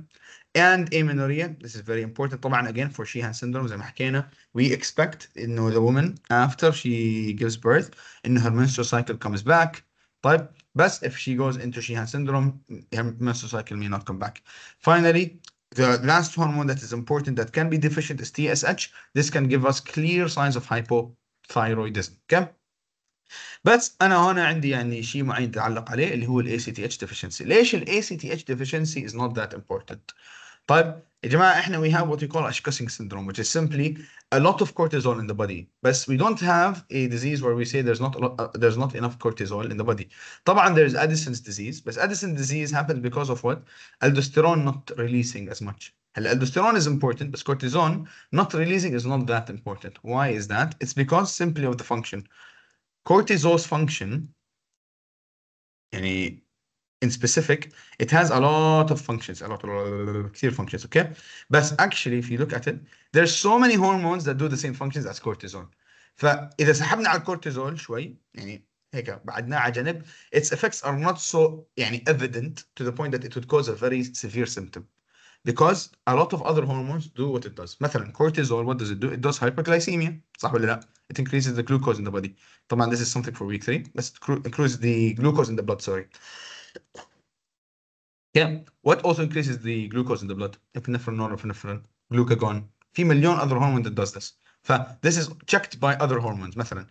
and amenorrhea this is very important طبعا again for Sheehan syndrome زي ما حكينا we expect in the woman after she gives birth in her menstrual cycle comes back طيب بس if she goes into Sheehan syndrome her menstrual cycle may not come back finally the last hormone that is important that can be deficient is TSH this can give us clear signs of hypothyroidism okay بس انا هنا عندي يعني شيء معين اتعلق عليه اللي هو الاي سي تي اتش ديفشنسي ليش الاي سي تي اتش ديفشنسي از نوت ذات امبورتنت طيب يا جماعه احنا we have what we call Ashkenazi syndrome which is simply a lot of cortisol in the body بس we don't have a disease where we say there's not a lot, uh, there's not enough cortisol in the body طبعا there is Addison's disease بس Addison's disease happens because of what aldosterone not releasing as much هلا aldosterone is important بس cortisone not releasing is not that important why is that it's because simply of the function cortisol's function any in specific it has a lot of functions a lot clear functions okay but actually if you look at it there's so many hormones that do the same functions as cortisol فاذا سحبنا على الكورتيزول شوي يعني هيك بعدناه على جنب its effects are not so يعني evident to the point that it would cause a very severe symptom because a lot of other hormones do what it does مثلا cortisol what does it do it does hyperglycemia صح ولا لا it increases the glucose in the body طبعا this is something for week 3 let's increase the glucose in the blood sorry yeah what also increases the glucose in the blood epinephrine norepinephrine glucagon في مليون other hormone that does this ف this is checked by other hormones مثلا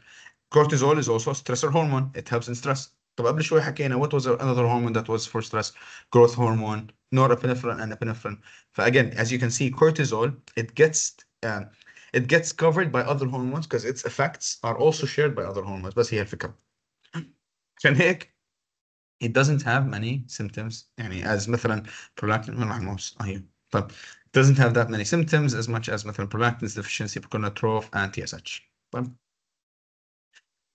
cortisol is also a stressor hormone it helps in stress طب قبل حكينا what was another hormone that was for stress growth hormone norepinephrine and epinephrine again, as you can see cortisol it gets uh, it gets covered by other hormones because its effects are also shared by other hormones بس هي الفكره عشان هيك it doesn't have many symptoms يعني as مثلا prolactin من رحم ايوه طب doesn't have that many symptoms as much as مثلا prolactin deficiency, preconitroph and TSH طب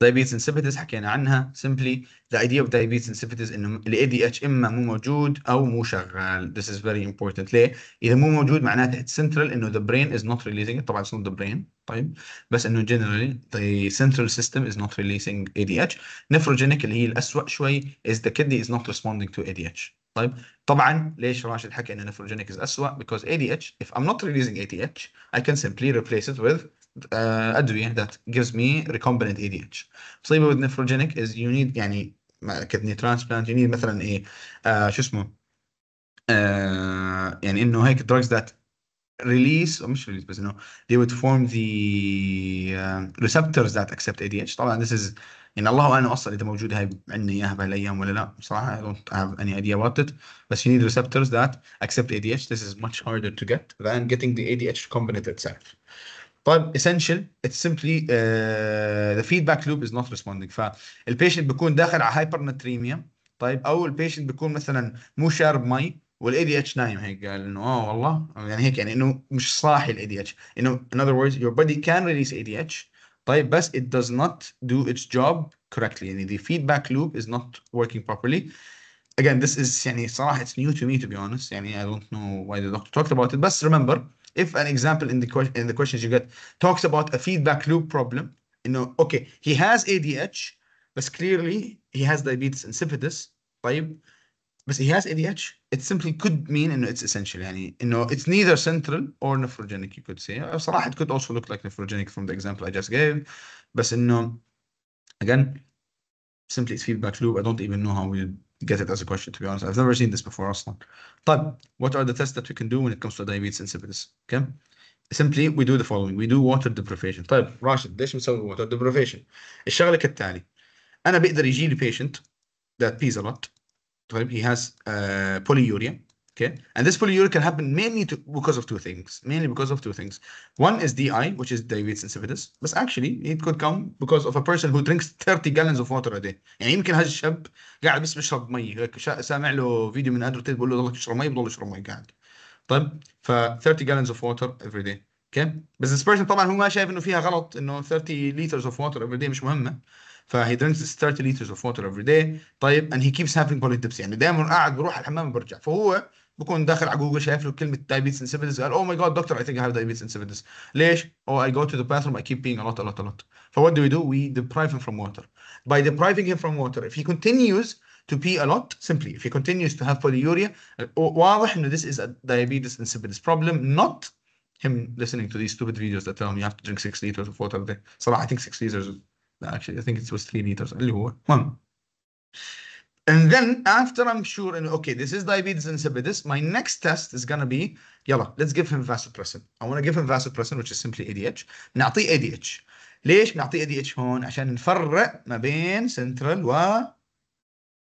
diabetes insipidus حكينا عنها simply the idea of diabetes insipidus انه ال ADH اما مو موجود او مو شغال this is very important ليه؟ اذا مو موجود معناته it's central انه the brain is not releasing it طبعا it's not the brain طيب بس انه generally the central system is not releasing ADH nephrogenic اللي هي الاسوء شوي is the kidney is not responding to ADH طيب طبعا ليش راشد حكى ان nephrogenic is اسوء because ADH if I'm not releasing ADH I can simply replace it with uh, adware that gives me recombinant ADH. Sleeping with nephrogenic is you need يعني kidney transplant, you need مثلا ايه uh, شو اسمه uh, يعني انه هيك drugs that release or مش release بس انه they would form the uh, receptors that accept ADH طبعا this is يعني الله اعلم اصلا اذا موجوده هاي عندنا اياها بهالايام ولا لا بصراحه I don't have any idea about it بس you need receptors that accept ADH this is much harder to get than getting the ADH recombinant itself طيب اسينشال اتس سيمبلي ذا فيدباك لوب از نوت responding فالبيشنت بيكون داخل على هايبر طيب او البيشنت بيكون مثلا مو شارب مي والاي دي اتش نايم هيك قال انه اه والله يعني هيك يعني انه مش صاحي الاي دي اتش انه in other words your body can release ADH طيب بس it does not do its job correctly يعني the feedback loop is not working properly again this is يعني صراحة it's new to me to be honest يعني I don't know why the doctor talked about it بس remember if an example in the question in the questions you get talks about a feedback loop problem, you know, okay, he has ADH, but clearly he has diabetes insipidus. طيب, but he has ADH. It simply could mean you know, it's essential. يعني, you know, it's neither central or nephrogenic, you could say. so uh, it could also look like nephrogenic from the example I just gave. But you know, again, simply it's feedback loop. I don't even know how we get it as a question, to be honest. I've never seen this before, Aslan. what are the tests that we can do when it comes to diabetes insipidus? Okay. Simply, we do the following. We do water deprivation. طيب, راشد, ليش مسوي water deprivation? الشغلة كالتالي. أنا بقدر يجي لي patient that pees a lot. طيب, he has uh, polyuria. Okay, and this polyuria can happen mainly to, because of two things. Mainly because of two things. One is DI, which is diabetes insipidus, but actually it could come because of a person who drinks 30 gallons of water a day. يعني يمكن هذا الشاب قاعد بس بيشرب مي، هيك سامع له فيديو من ادرتيل بقول له ضلك تشرب مي بضل يشرب مي قاعد. طيب ف 30 gallons of water every day. okay. بس this person طبعا هو ما شايف انه فيها غلط انه 30 liters of water every day مش مهمه. he drinks 30 liters of water every day طيب and he keeps having polydipsia يعني دائما قاعد بروح الحمام وبرجع فهو بكون داخل على جوجل شايف له كلمه diabetes insipidus قال اوه ماي جاد دكتور اي ثينك هاف diabetes insipidus ليش؟ او I go to the bathroom I keep peeing a lot a lot a lot فوات دو وي دو وي deprive him from water by depriving him from water if he continues to pee a lot simply if he continues to have polyuria واضح انه this is a diabetes insipidus problem not him listening to these stupid videos that tell him you have to drink 6 liters of water a day صراحه I think 6 liters actually I think it was 3 liters اللي هو المهم And then after I'm sure, and okay, this is diabetes insipidus, my next test is going to be, yalla, let's give him vasopressin. I want to give him vasopressin, which is simply ADH. نعطي ADH. ليش نعطي ADH هون؟ عشان نفرق ما بين central و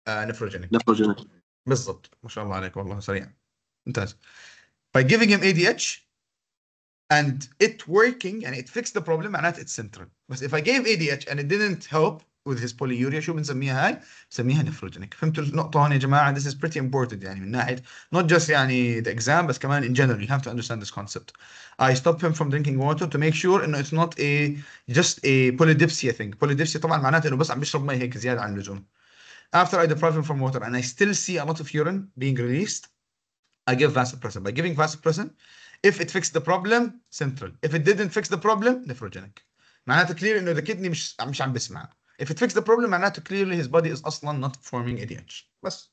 nephrogenic nephrogenic. بالضبط، ما شاء الله عليك والله سريع. ممتاز. By giving him ADH and it working, and it fixed the problem, معناته it's central. But if I gave ADH and it didn't help, with his polyuria شو بنسميها هاي؟ بنسميها نفروجينيك، فهمتوا النقطة هون يا جماعة؟ This is pretty important يعني من ناحية not just يعني the exam بس كمان in general you have to understand this concept. I stop him from drinking water to make sure انه it's not a just a polydipsia thing. Polydipsia طبعا معناته انه بس عم بيشرب مي هيك زيادة عن اللزوم. After I deprive him from water and I still see a lot of urine being released, I give vasopressin. By giving vasopressin, if it fixed the problem, central. If it didn't fix the problem, nephrogenic. معناته clear انه the kidney مش مش عم بسمع if it fixed the problem معناته clearly his body is اصلا not forming ADH بس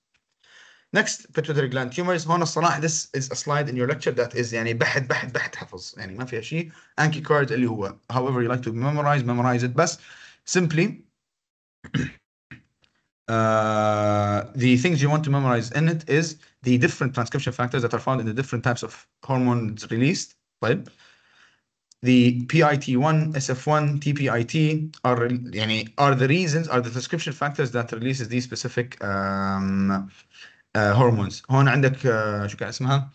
Next pituitary gland tumors الصراحة this is a slide in your lecture that is يعني بحث بحث بحث حفظ يعني ما فيها شيء anki card اللي هو however you like to memorize memorize it بس simply uh, the things you want to memorize in it is the different transcription factors that are found in the different types of hormones released طيب the PIT1, SF1, TPIT are yani, are the reasons, are the prescription factors that releases these specific um, uh, hormones. هون عندك uh, شو كان اسمها؟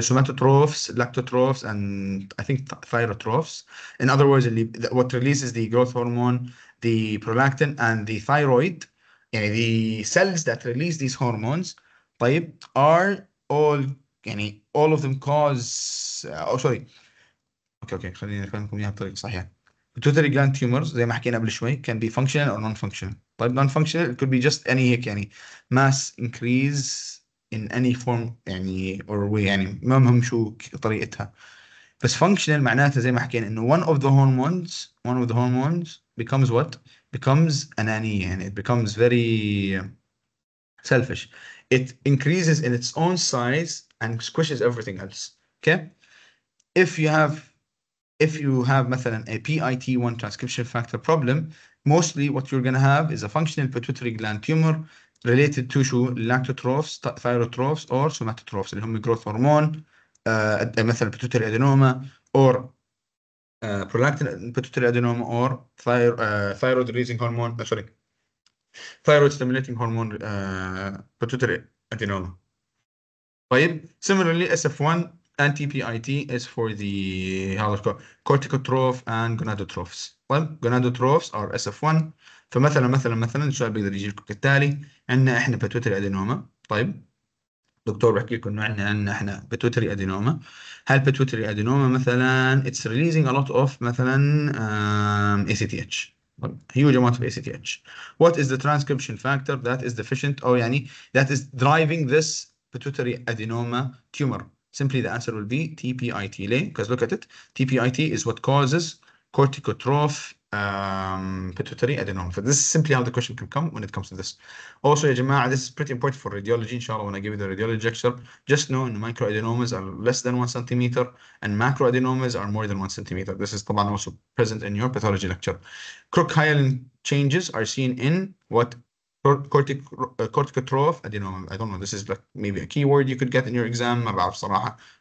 somatotrophs, lactotrophs, and I think thyrotrophs. In other words, what releases the growth hormone, the prolactin, and the thyroid, يعني the cells that release these hormones, طيب, are all يعني all of them cause او سوري اوكي اوكي خلينا نفهمكم اياها بطريقه صحيحه pituitary gland tumors زي ما حكينا قبل شوي can be functional or non-functional طيب non-functional it could be just any هيك يعني mass increase in any form يعني or way يعني ما مهم شو طريقتها بس functional معناتها زي ما حكينا انه one of the hormones one of the hormones becomes what becomes أنانية يعني it becomes very selfish it increases in its own size and squishes everything else. Okay. If you have if you have مثلا a PIT1 transcription factor problem, mostly what you're going to have is a functional pituitary gland tumor related to شو lactotrophs, thyrotrophs or somatotrophs the هم growth hormone uh, مثلا pituitary adenoma or uh, prolactin pituitary adenoma or thyro uh, thyroid releasing hormone uh, sorry thyroid stimulating hormone uh, pituitary adenoma طيب similarly SF1 and TPIT is for the corticotroph and gonadotrophs طيب gonadotrophs are SF1 فمثلا مثلا مثلا السؤال بيقدر يجي لكم كالتالي عندنا احنا pituitary ادينوما طيب دكتور بحكي لكم انه عندنا عندنا احنا adenoma ادينوما pituitary ادينوما مثلا it's releasing a lot of مثلا um, ACTH huge amount of ACTH what is the transcription factor that is deficient or يعني that is driving this pituitary adenoma tumor. Simply the answer will be TPIT. Lay, because look at it, TPIT is what causes corticotroph um, pituitary adenoma. So this is simply how the question can come when it comes to this. Also, this is pretty important for radiology, inshallah, when I give you the radiology lecture. Just know microadenomas are less than one centimeter and macroadenomas are more than one centimeter. This is also present in your pathology lecture. crook changes are seen in what uh, corticotroph adenoma. I don't know. This is like maybe a keyword you could get in your exam.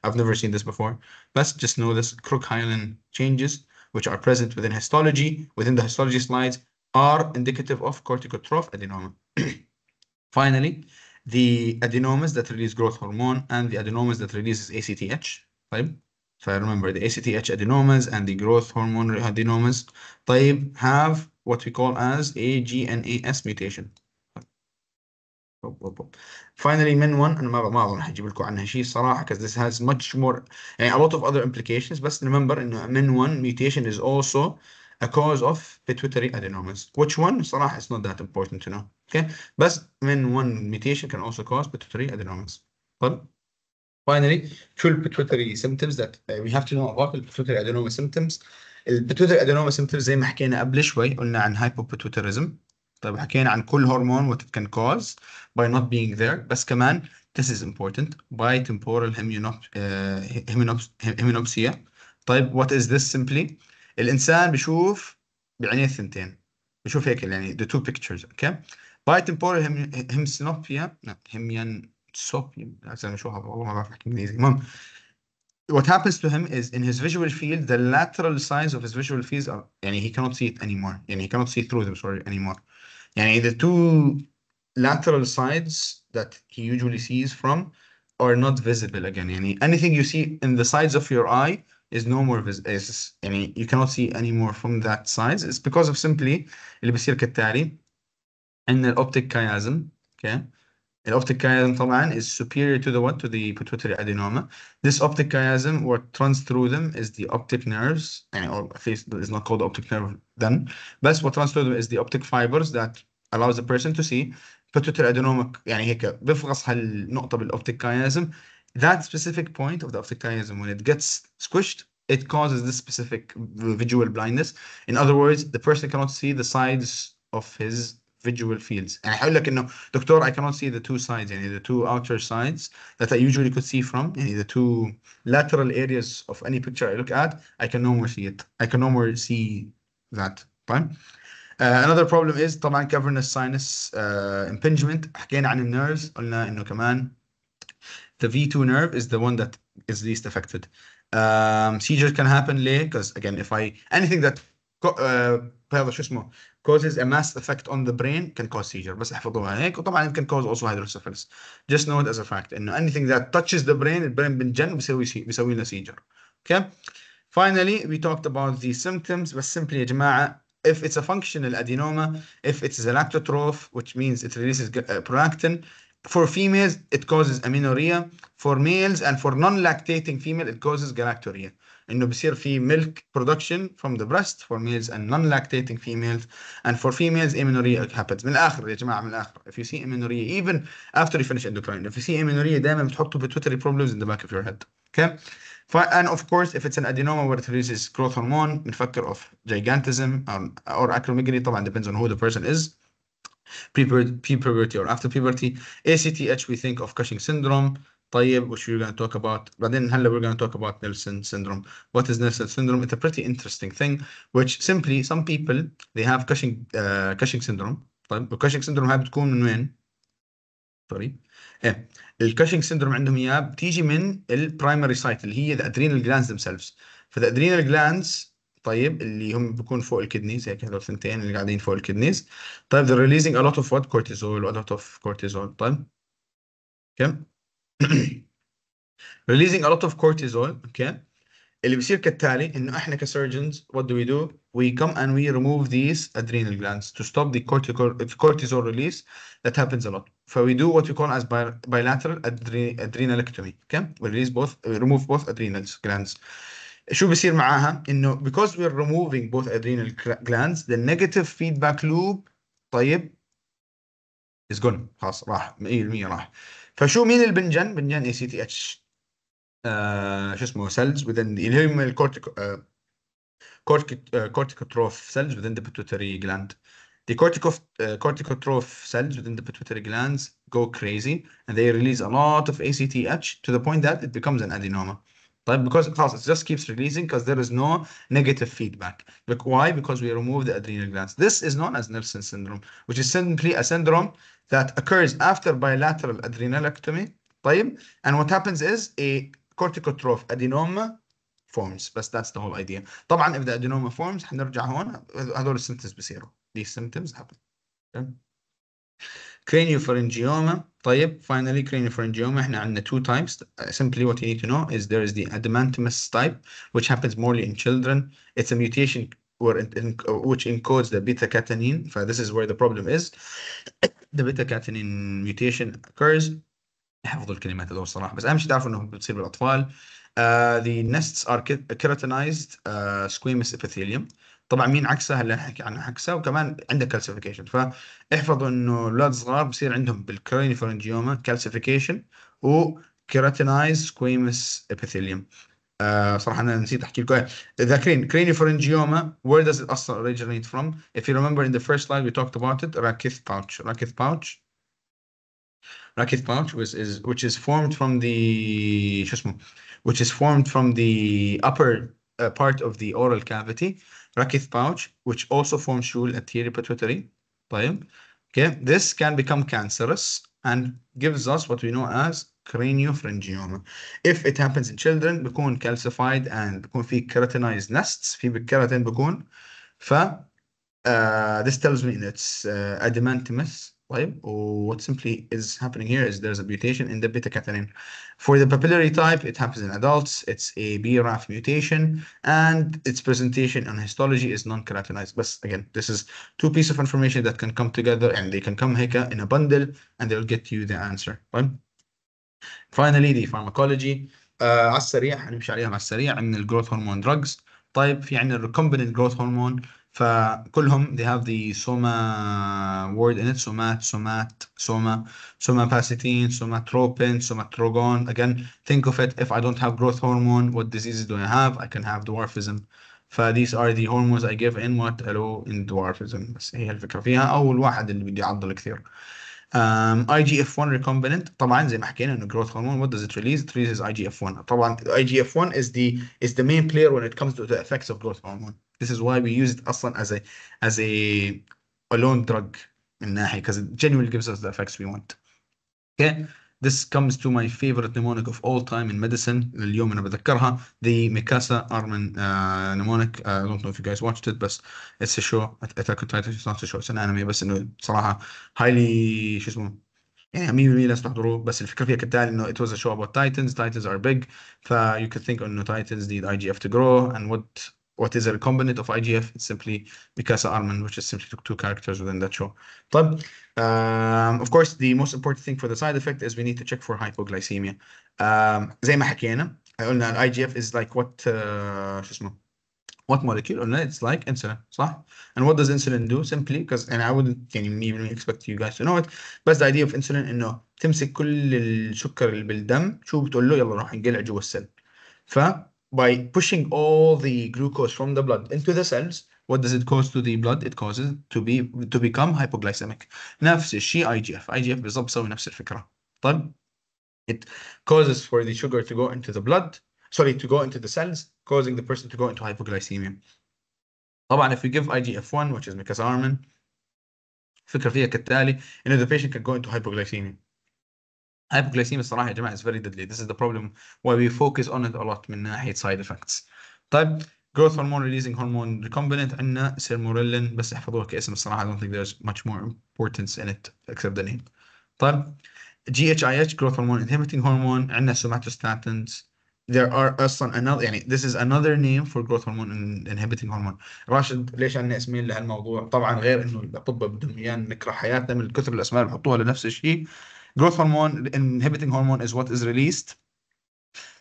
I've never seen this before. Let's just know this crochyolin changes, which are present within histology, within the histology slides, are indicative of corticotroph adenoma. Finally, the adenomas that release growth hormone and the adenomas that releases ACTH. I remember the ACTH adenomas and the growth hormone adenomas طيب have what we call as a GNAS mutation. Finally, من 1 انا ما ما اظن حجيب لكم عنها شيء صراحه because this has much more يعني a lot of other implications بس remember انه من 1 mutation is also a cause of pituitary adenomas. Which one? صراحه it's not that important to know. Okay? بس من 1 mutation can also cause pituitary adenomas. طب Finally, شو pituitary symptoms that we have to know about pituitary adenoma symptoms. pituitary adenoma symptoms زي ما حكينا قبل شوي قلنا عن hypopituitarism طيب حكينا عن كل هرمون what it can cause by not being there بس كمان this is important by temporal hemianopsia طيب what is this simply الإنسان بشوف بعينيه الثنتين بشوف هيك يعني the two pictures okay by temporal hemianopsia hemianopsia أنا شو والله ما بعرف أحكي إنجليزي المهم what happens to him is in his visual field, the lateral sides of his visual fields are, يعني he cannot see it anymore. يعني he cannot see through them, sorry, anymore. And the two lateral sides that he usually sees from are not visible again يعني anything you see in the sides of your eye is no more visible. is you cannot see any more from that sides it's because of simply اللي بيصير كالتالي ان الاوبتيك chiasm okay the optic chiasm طبعا is superior to the what? To the pituitary adenoma. This optic chiasm, what runs through them is the optic nerves, and or at least it's not called optic nerve then. But what runs through them is the optic fibers that allows the person to see. Pituitary adenoma يعني هيك بفغص هالنقطة optic chiasm. That specific point of the optic chiasm, when it gets squished, it causes this specific visual blindness. In other words, the person cannot see the sides of his individual fields يعني هقول لك انه doctor, I cannot see the two sides يعني the two outer sides that I usually could see from the two lateral areas of any picture I look at I can no more see it I can no more see that طيب Uh, another problem is طبعا cavernous sinus uh, impingement حكينا عن النيرفز قلنا انه كمان the V2 nerve is the one that is least affected. Um, seizure can happen late because again if I anything that uh, هذا شو اسمه causes a mass effect on the brain can cause seizure بس احفظوها هيك وطبعا it can cause also hydrocephalus just know it as a fact انه anything that touches the brain البرين بنجن بيسوي شيء بيسوي لنا seizure okay finally we talked about the symptoms بس simply يا جماعه if it's a functional adenoma if it's a lactotroph which means it releases uh, prolactin for females it causes amenorrhea for males and for non-lactating female it causes galacturia انه بصير في milk production from the breast for males and non-lactating females and for females amenorrhea happens من الاخر يا جماعه من الاخر if you see amenorrhea even after you finish endocrine if you see amenorrhea دائما بتحطوا pituitary problems in the back of your head okay and of course if it's an adenoma where it releases growth hormone بنفكر of gigantism or, or acromegaly طبعا depends on who the person is pre-puberty or after puberty ACTH we think of Cushing syndrome طيب what we're going to talk about بعدين هلا we're going to talk about Nelson syndrome what is Nelson syndrome it's a pretty interesting thing which simply some people they have Cushing uh, Cushing syndrome طيب Cushing syndrome هاي بتكون من وين sorry ايه الكاشينج syndrome عندهم اياه بتيجي من البرايمري سايت اللي هي ذا ادرينال جلاندز themselves فذا ادرينال جلاندز طيب اللي هم بيكون فوق الكدنيز هيك هذول الثنتين اللي قاعدين فوق الكدنيز طيب they're releasing a lot of what cortisol a lot of cortisol طيب كم releasing a lot of cortisol okay اللي بيصير كالتالي انه احنا كسيرجنز what do we do we come and we remove these adrenal glands to stop the cortical cortisol release that happens a lot so we do what we call as bilateral adre adrenalectomy okay we release both we remove both adrenal glands شو بيصير معاها انه because we're removing both adrenal glands the negative feedback loop طيب is gone خلاص راح 100% راح فشو مين البنجن بنجن اي سي تي اتش شو اسمه سيلز within اللي هم الكورتيكوتروف سيلز within the pituitary gland The corticotroph cells within the pituitary glands go crazy and they release a lot of ACTH to the point that it becomes an adenoma. طيب because خلاص it just keeps releasing because there is no negative feedback. But why? Because we remove the adrenal glands. This is known as Nelson syndrome, which is simply a syndrome that occurs after bilateral adrenalectomy. طيب and what happens is a corticotroph adenoma forms But that's the whole idea. طبعا if the adenoma forms حنرجع هون هذول symptoms بيصيروا. These symptoms happen. Okay craniopharyngioma طيب finally craniopharyngioma احنا عندنا two types simply what you need to know is there is the adamantimus type which happens morely in children it's a mutation where it, in, which encodes the beta catenin this is where the problem is the beta catenin mutation occurs حفظوا الكلمات هذول الصراحه بس اهم شيء تعرفوا انه بتصير بالاطفال Uh, the nests are keratinized uh, squamous epithelium طبعا مين عكسها هلا نحكي عن عكسها وكمان عندها كالسيفيكيشن فاحفظوا انه الاولاد الصغار بصير عندهم بالكراني فرنجيوما كالسيفيكيشن وكيراتينايز سكويمس ابيثيليوم آه صراحه انا نسيت احكي لكم إيه، ذاكرين كريني فرنجيوما وير داز ات اصلا اوريجينيت فروم اف يو ريمبر ان ذا فيرست سلايد وي توكت اباوت ات راكيث باوتش راكيث باوتش راكيث باوتش which is which is formed from شو اسمه ويش از formed فروم ذا ابر uh, part of the oral cavity Rackith pouch, which also forms stool anterior pituitary. biome. Okay, this can become cancerous and gives us what we know as craniopharyngioma. If it happens in children, become calcified and become في keratinized nests, في بالكeratin بيكون. uh, this tells me it's uh, adamantimus طيب what simply is happening here is there's a mutation in the beta-catenin. For the papillary type, it happens in adults. It's a BRAF mutation, and its presentation on histology is non-keratinized. But again, this is two pieces of information that can come together, and they can come here in a bundle, and they'll get you the answer. Finally, the pharmacology. Uh, على السريع هنمشي عليها على السريع عندنا growth hormone drugs. طيب في عندنا recombinant growth hormone. فكلهم they have the soma word in it somat somat soma somapacitin somatropin somatrogon again think of it if I don't have growth hormone what diseases do I have I can have dwarfism these are the hormones I give in what allow in dwarfism بس هي الفكرة فيها أول واحد اللي بده يعضل كثير um, igf 1 recombinant, طبعا زي ما حكينا انه growth hormone. What does it release? ات ريليزز اي 1 طبعا اي 1 is the is the main player when it comes to the effects of growth hormone this is why we use it اصلا as a as a alone drug من ناحيه because it genuinely gives us the effects we want okay This comes to my favorite mnemonic of all time in medicine اليوم أنا بذكرها the Mikasa Armin uh, mnemonic uh, I don't know if you guys watched it but it's a show Attack on Titan is not a show it's an anime بس إنه صراحة highly شو اسمه يعني 100% لازم تحضروه بس الفكره فيها كالتالي انه it was a show about titans titans are big ف you could think انه titans need IGF to grow and what what is a recombinant of IGF? It's simply Mikasa Armin, which is simply two characters within that show. But um, of course, the most important thing for the side effect is we need to check for hypoglycemia. Um, زي ما حكينا IGF is like what uh, what molecule it's like insulin صح and what does insulin do simply because and I wouldn't even expect you guys to know it But the idea of insulin انه تمسك the السكر اللي بالدم شو بتقول له Let's go جوا السل ف by pushing all the glucose from the blood into the cells, what does it cause to the blood? It causes to be to become hypoglycemic. نفس الشيء IGF. IGF اف، اي جي اف بالضبط سوي نفس الفكرة. طيب it causes for the sugar to go into the blood, sorry, to go into the cells, causing the person to go into hypoglycemia. طبعا if we give IGF-1, which is micasarmin, فكرة فيها كالتالي, you know, the patient can go into hypoglycemia. hypoglycemia الصراحه يا جماعه is very deadly this is the problem why we focus on it a lot من ناحيه side effects طيب growth hormone releasing hormone recombinant عندنا سيرموريلين بس احفظوها كاسم الصراحه I don't think there's much more importance in it except the name طيب GHIH growth hormone inhibiting hormone عندنا somatostatins there are اصلا another يعني this is another name for growth hormone and inhibiting hormone راشد ليش عندنا اسمين لهالموضوع طبعا غير انه الاطباء بدهم اياه نكره حياتنا من كثر الاسماء اللي بحطوها لنفس الشيء Growth hormone, inhibiting hormone is what is released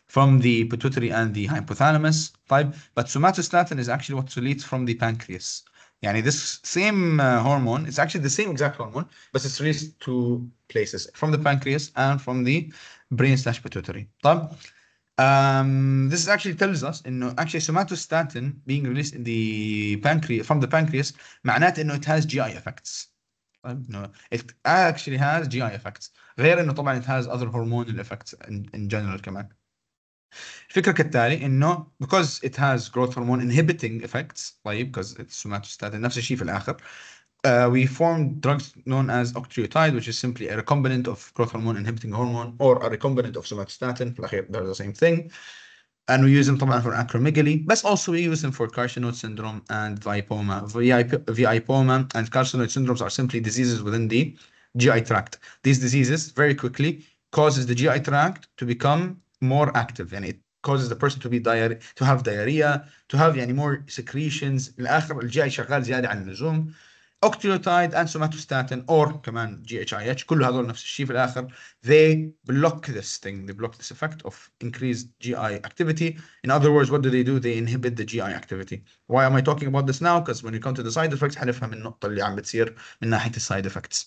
from the pituitary and the hypothalamus but somatostatin is actually what's released from the pancreas يعني this same uh, hormone it's actually the same exact hormone but it's released two places from the pancreas and from the brain slash pituitary طب um, this actually tells us and actually somatostatin being released in the pancreas from the pancreas معناته انه it has GI effects it actually has GI effects غير انه طبعا it has other hormonal effects in, in general كمان الفكره كالتالي انه because it has growth hormone inhibiting effects طيب because it's somatostatin نفس الشيء في الاخر Uh, we formed drugs known as octreotide, which is simply a recombinant of growth hormone inhibiting hormone or a recombinant of somatostatin. They're the same thing. And we use them طبعا ah. for acromegaly, but also we use them for carcinoid syndrome and VIPoma. VIPoma and carcinoid syndromes are simply diseases within the GI tract. These diseases, very quickly, causes the GI tract to become more active. And it causes the person to be diar to have diarrhea, to have يعني more secretions. الآخر الجاي شغال زيادة عن اللزوم. Octreotide and اور كمان جي اتش اي اتش كل هذول نفس الشيء في الاخر they block this thing they block this effect of increased GI activity in other words what do they do they inhibit the GI activity why am I talking about this now because when you come to the side effects حنفهم النقطة اللي عم بتصير من ناحية السايد effects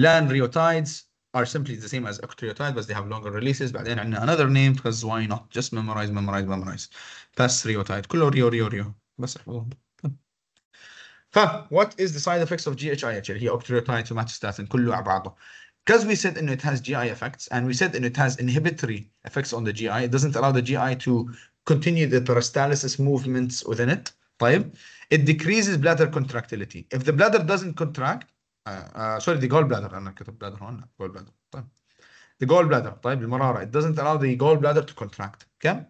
lanriotides are simply the same as octreotide but they have longer releases بعدين عندنا another name because why not just memorize memorize memorize Pass ريوتايد كله ريو ريو ريو بس احفظهم ف what is the side effects of GHI actually هي octreotide somatostatin كله على بعضه because we said انه it has GI effects and we said انه it has inhibitory effects on the GI it doesn't allow the GI to continue the peristalsis movements within it طيب it decreases bladder contractility if the bladder doesn't contract uh, uh, sorry the gallbladder انا كتب bladder هون gallbladder طيب the gallbladder طيب it doesn't allow the gallbladder to contract okay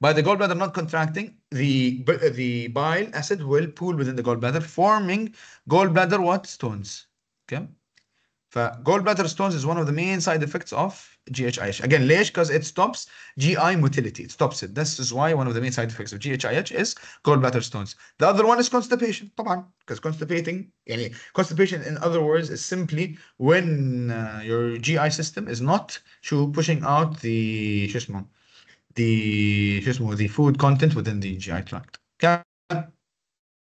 by the gallbladder not contracting, the, the bile acid will pool within the gallbladder, forming gallbladder what? Stones. Okay. gallbladder stones is one of the main side effects of GHIH. Again, leish Because it stops GI motility. It stops it. This is why one of the main side effects of GHIH is gallbladder stones. The other one is constipation. Because constipating, Any constipation in other words is simply when uh, your GI system is not pushing out the, just اسمه, the just the food content within the GI tract.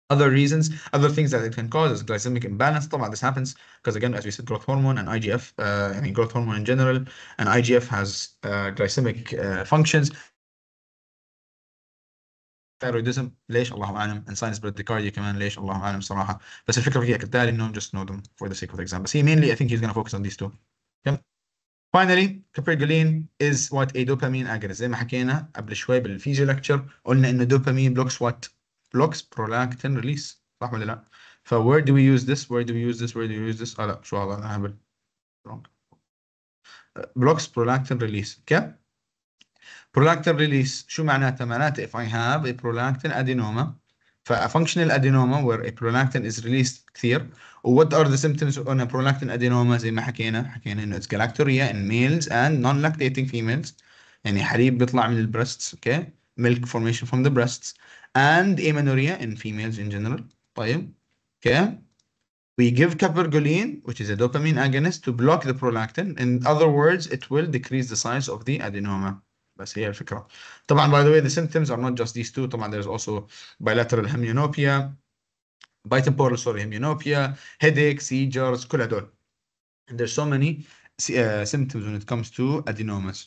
Other reasons, other things that it can cause is glycemic imbalance. طبعا this happens because again, as we said, growth hormone and IGF, uh, I mean growth hormone in general, and IGF has uh, glycemic uh, functions. Thyroidism, ليش Allahu اعلم and sinus bradycardia كمان ليش الله اعلم صراحه بس الفكره فيها كالتالي انهم just know them for the sake of the exam But هي mainly I think he's gonna focus on these two. Yeah. Finally, cabergoline is what a dopamine agonist زي ما حكينا قبل شوي بالفيزيو لكتشر قلنا انه dopamine blocks what blocks prolactin release صح ولا لا؟ ف where do we use this where do we use this where do we use this اه لا شو هذا انا wrong blocks prolactin release okay prolactin release شو معناتها معناتها if I have a prolactin adenoma functional adenoma where a prolactin is released كثير what are the symptoms on a prolactin adenoma زي ما حكينا حكينا انه it's galactorrhea in males and non-lactating females يعني حليب بيطلع من البريستس okay milk formation from the breasts and amenorrhea in females in general طيب okay we give cabergoline, which is a dopamine agonist, to block the prolactin. In other words, it will decrease the size of the adenoma. بس هي الفكره طبعا by the way the symptoms are not just these two طبعا there's also bilateral hemianopia bilateral sorry hemianopia headache seizures كل هدول and there's so many uh, symptoms when it comes to adenomas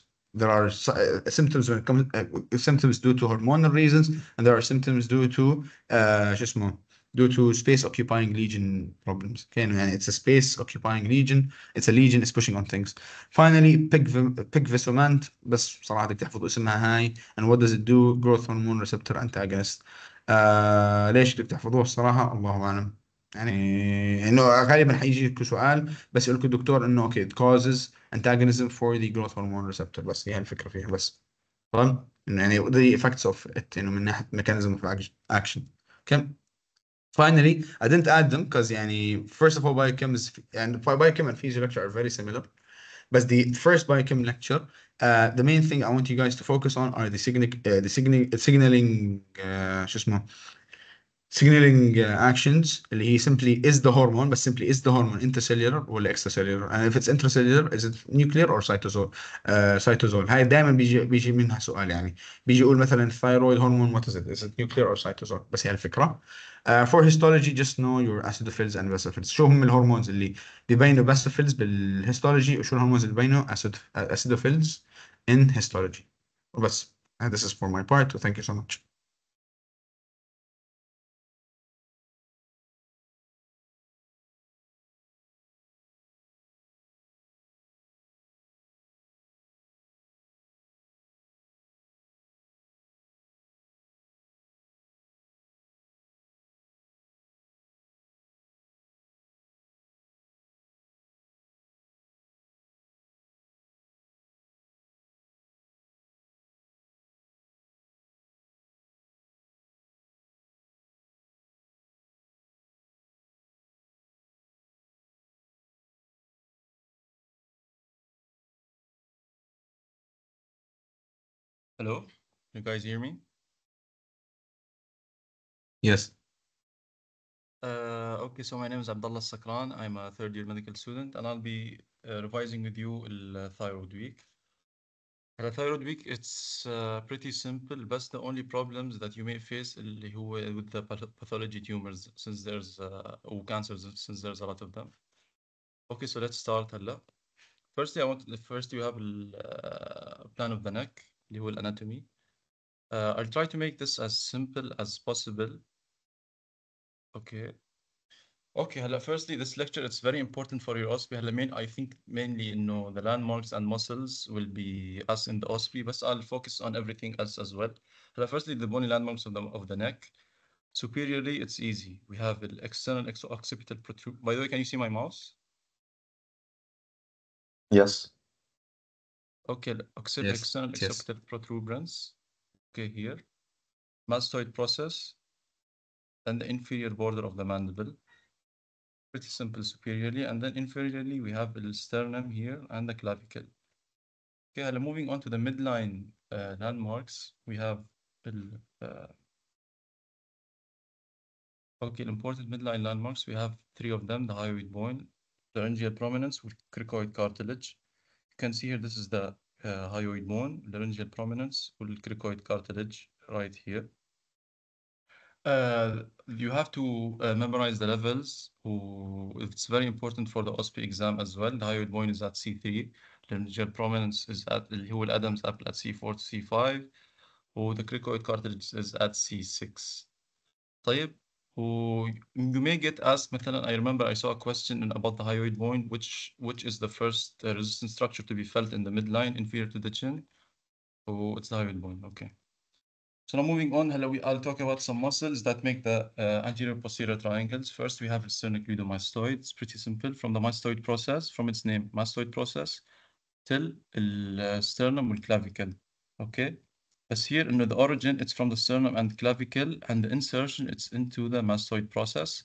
there are uh, symptoms when it comes uh, symptoms due to hormonal reasons and there are symptoms due to uh, more. due to space occupying legion problems. Okay, and it's a space occupying legion. it's a legion is pushing on things. Finally, pigvesomant بس بصراحة بدك تحفظ اسمها هاي and what does it do? Growth hormone receptor antagonist. آه ليش بدك تحفظوها الصراحة؟ الله أعلم. يعني انه غالبا حيجيك سؤال بس يقول لك الدكتور انه اوكي it causes antagonism for the growth hormone receptor بس هي الفكرة فيها بس. تمام؟ يعني the effects of it انه من ناحية mechanism of action. Okay. Finally, I didn't add them because يعني first of all, بايو is and biochem and اند lecture are very similar. سيميلر the first biochem lecture, كيم the main thing I want you guys to focus on are the signaling, سيجنالينج the شو اسمه, signaling uh, actions اللي هي simply is the hormone بس simply is the hormone intracellular ولا extracellular and if it's intracellular is it nuclear or cytosol uh, cytosol هاي دائما بيجي بيجي منها سؤال يعني بيجي يقول مثلا thyroid hormone what is it is it nuclear or cytosol بس هي الفكره فور هيستولوجي جاست نو يور اسيدوفيلز اند باسوفيلز شو هم الهرمونز اللي بيبينوا باسوفيلز بالهيستولوجي وشو الهرمونز اللي بيبينوا اسيدوفيلز in histology وبس this is for my part وthank you so much Hello, you guys hear me? Yes. Uh, okay, so my name is Abdullah Sakran. I'm a third year medical student, and I'll be uh, revising with you the thyroid week. The thyroid week, it's uh, pretty simple. That's the only problems that you may face with the pathology tumors, since there's uh, or cancers, since there's a lot of them. Okay, so let's start. Firstly, I want first you have a uh, plan of the neck. اللي هو الاناتومي uh, I'll try to make this as simple as possible okay Okay, firstly this lecture it's very important for your OSPI هلا main I think mainly know, the landmarks and muscles will be us in the OSPI But I'll focus on everything else as well. firstly the bony landmarks of the of the neck. Superiorly it's easy. We have the external occipital protrude By the way, can you see my mouse? Yes. Okay, accept yes. external yes. accepted protuberance. Okay, here. Mastoid process and the inferior border of the mandible. Pretty simple superiorly. And then inferiorly, we have the sternum here and the clavicle. Okay, hello, moving on to the midline uh, landmarks, we have the uh, Okay, important midline landmarks, we have three of them, the hyoid bone, laryngeal prominence with cricoid cartilage, can see here, this is the uh, hyoid bone, laryngeal prominence, or cricoid cartilage right here. Uh, you have to uh, memorize the levels. Who, it's very important for the OSPE exam as well. The hyoid bone is at C3. Laryngeal prominence is at Hewell Adams apple at C4 to C5. Or the cricoid cartilage is at C6. طيب who you may get asked مثلا I remember I saw a question about the hyoid bone which which is the first uh, resistance structure to be felt in the midline inferior to the chin so oh, it's the hyoid bone okay so now moving on hello we, I'll talk about some muscles that make the uh, anterior posterior triangles first we have sternocleidomastoid. it's pretty simple from the mastoid process from its name mastoid process till uh, sternum and clavicle okay as here, in the origin, it's from the sternum and clavicle, and the insertion, it's into the mastoid process.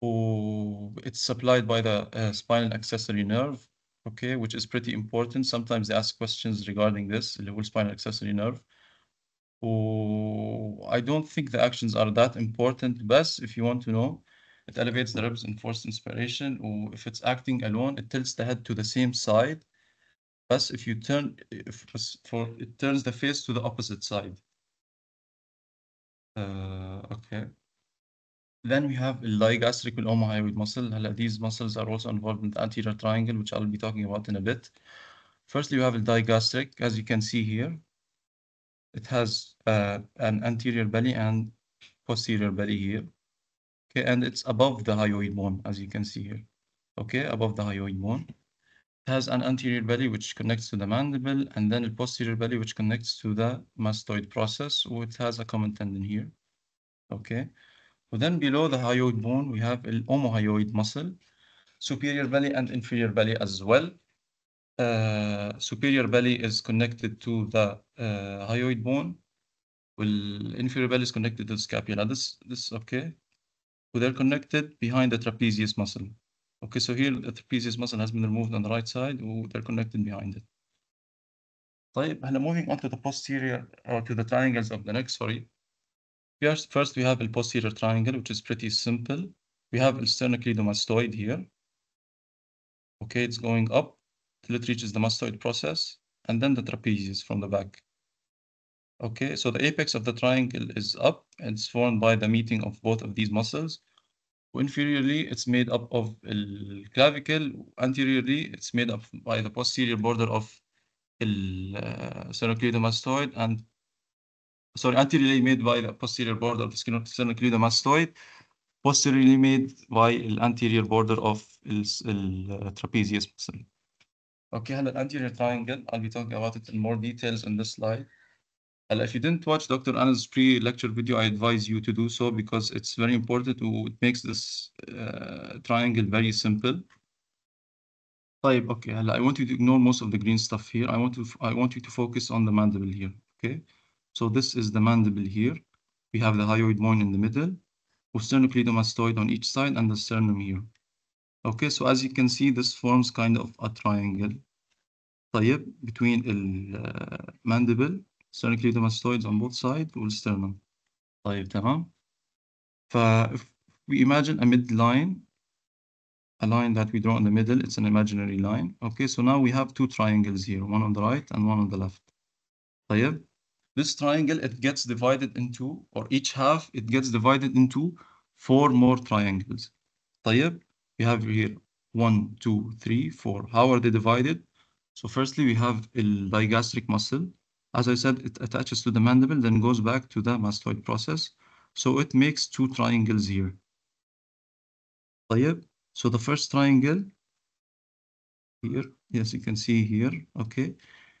Or it's supplied by the uh, spinal accessory nerve, okay, which is pretty important. Sometimes they ask questions regarding this, the spinal accessory nerve. Oh, I don't think the actions are that important, but if you want to know, it elevates the ribs and forced inspiration. Or if it's acting alone, it tilts the head to the same side pass if you turn if for it turns the face to the opposite side. Uh, okay. Then we have the ligastric and omohyoid muscle. These muscles are also involved in the anterior triangle, which I'll be talking about in a bit. Firstly, we have the digastric, as you can see here. It has uh, an anterior belly and posterior belly here. Okay, and it's above the hyoid bone, as you can see here. Okay, above the hyoid bone has an anterior belly which connects to the mandible and then a posterior belly which connects to the mastoid process which has a common tendon here okay but then below the hyoid bone we have the omohyoid muscle superior belly and inferior belly as well uh, superior belly is connected to the uh, hyoid bone well inferior belly is connected to the scapula this this okay so they're connected behind the trapezius muscle Okay, so here the trapezius muscle has been removed on the right side they're connected behind it. طيب now moving on to the posterior or to the triangles of the neck, sorry. are first we have the posterior triangle, which is pretty simple. We have the sternocleidomastoid here. Okay, it's going up till it reaches the mastoid process, and then the trapezius from the back. Okay, so the apex of the triangle is up, and it's formed by the meeting of both of these muscles, Inferiorly, it's made up of clavicle. Anteriorly, it's made up by the posterior border of the uh, sternocleidomastoid and sorry, anteriorly made by the posterior border of the sternocleidomastoid, posteriorly made by anterior border of the uh, trapezius muscle. Okay, the anterior triangle. I'll be talking about it in more details in this slide. And if you didn't watch Dr. Anna's pre-lecture video, I advise you to do so because it's very important. It makes this uh, triangle very simple. Type, okay, I want you to ignore most of the green stuff here. I want to I want you to focus on the mandible here. Okay, so this is the mandible here. We have the hyoid bone in the middle, sternocleidomastoid on each side, and the sternum here. Okay, so as you can see, this forms kind of a triangle. طيب, between the uh, mandible so include the mastoids on both sides them. طيب تمام ف if we imagine a midline a line that we draw in the middle it's an imaginary line okay so now we have two triangles here one on the right and one on the left طيب this triangle it gets divided into or each half it gets divided into four more triangles طيب we have here one two three four how are they divided so firstly we have a digastric muscle as I said, it attaches to the mandible, then goes back to the mastoid process. So it makes two triangles here. So the first triangle here, yes, you can see here, okay.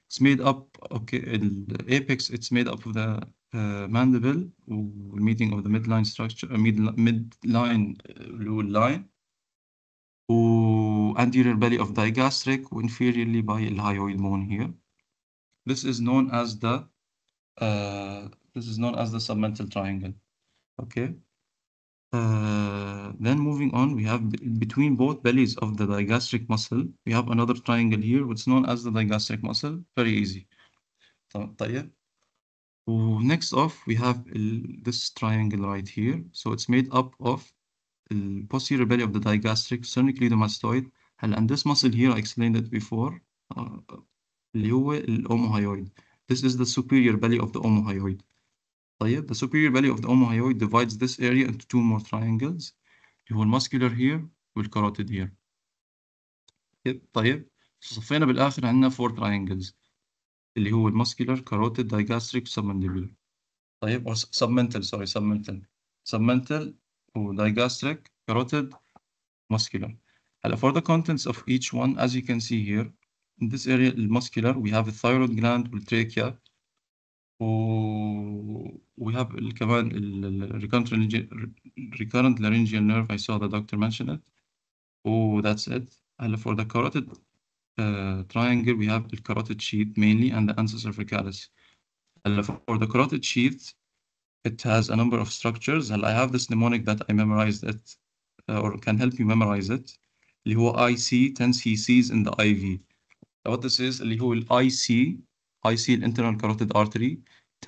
It's made up, okay, in the apex, it's made up of the uh, mandible, meeting of the midline structure, uh, mid, midline blue uh, line, or anterior belly of digastric, inferiorly by hyoid bone here. This is known as the uh, this is known as the submental triangle. Okay. Uh, then moving on, we have between both bellies of the digastric muscle, we have another triangle here, which is known as the digastric muscle. Very easy. Next off, we have this triangle right here. So it's made up of the posterior belly of the digastric, sternocleidomastoid, and this muscle here, I explained it before. Uh, اللي هو الاوموهايويد This is the superior belly of the omohyoid طيب the superior belly of the omohyoid divides this area into two more triangles اللي هو المسكولر here والكاروتيد here طيب صفينا بالآخر عندنا four triangles اللي هو المسكولر كاروتيد digastric submandibular طيب او submental sorry submental submental digastric carotid muscular هلا for the contents of each one as you can see here in this area muscular, we have a thyroid gland trachea we have كمان recurrent recurrent laryngeal nerve I saw the doctor mention it oh that's it and for the carotid uh, triangle we have the carotid sheath mainly and the ancestor fracalis and for the carotid sheath it has a number of structures and I have this mnemonic that I memorized it uh, or can help you memorize it اللي IC 10 cc's in the IV الأوتس اللي هو ال IC IC internal carotid artery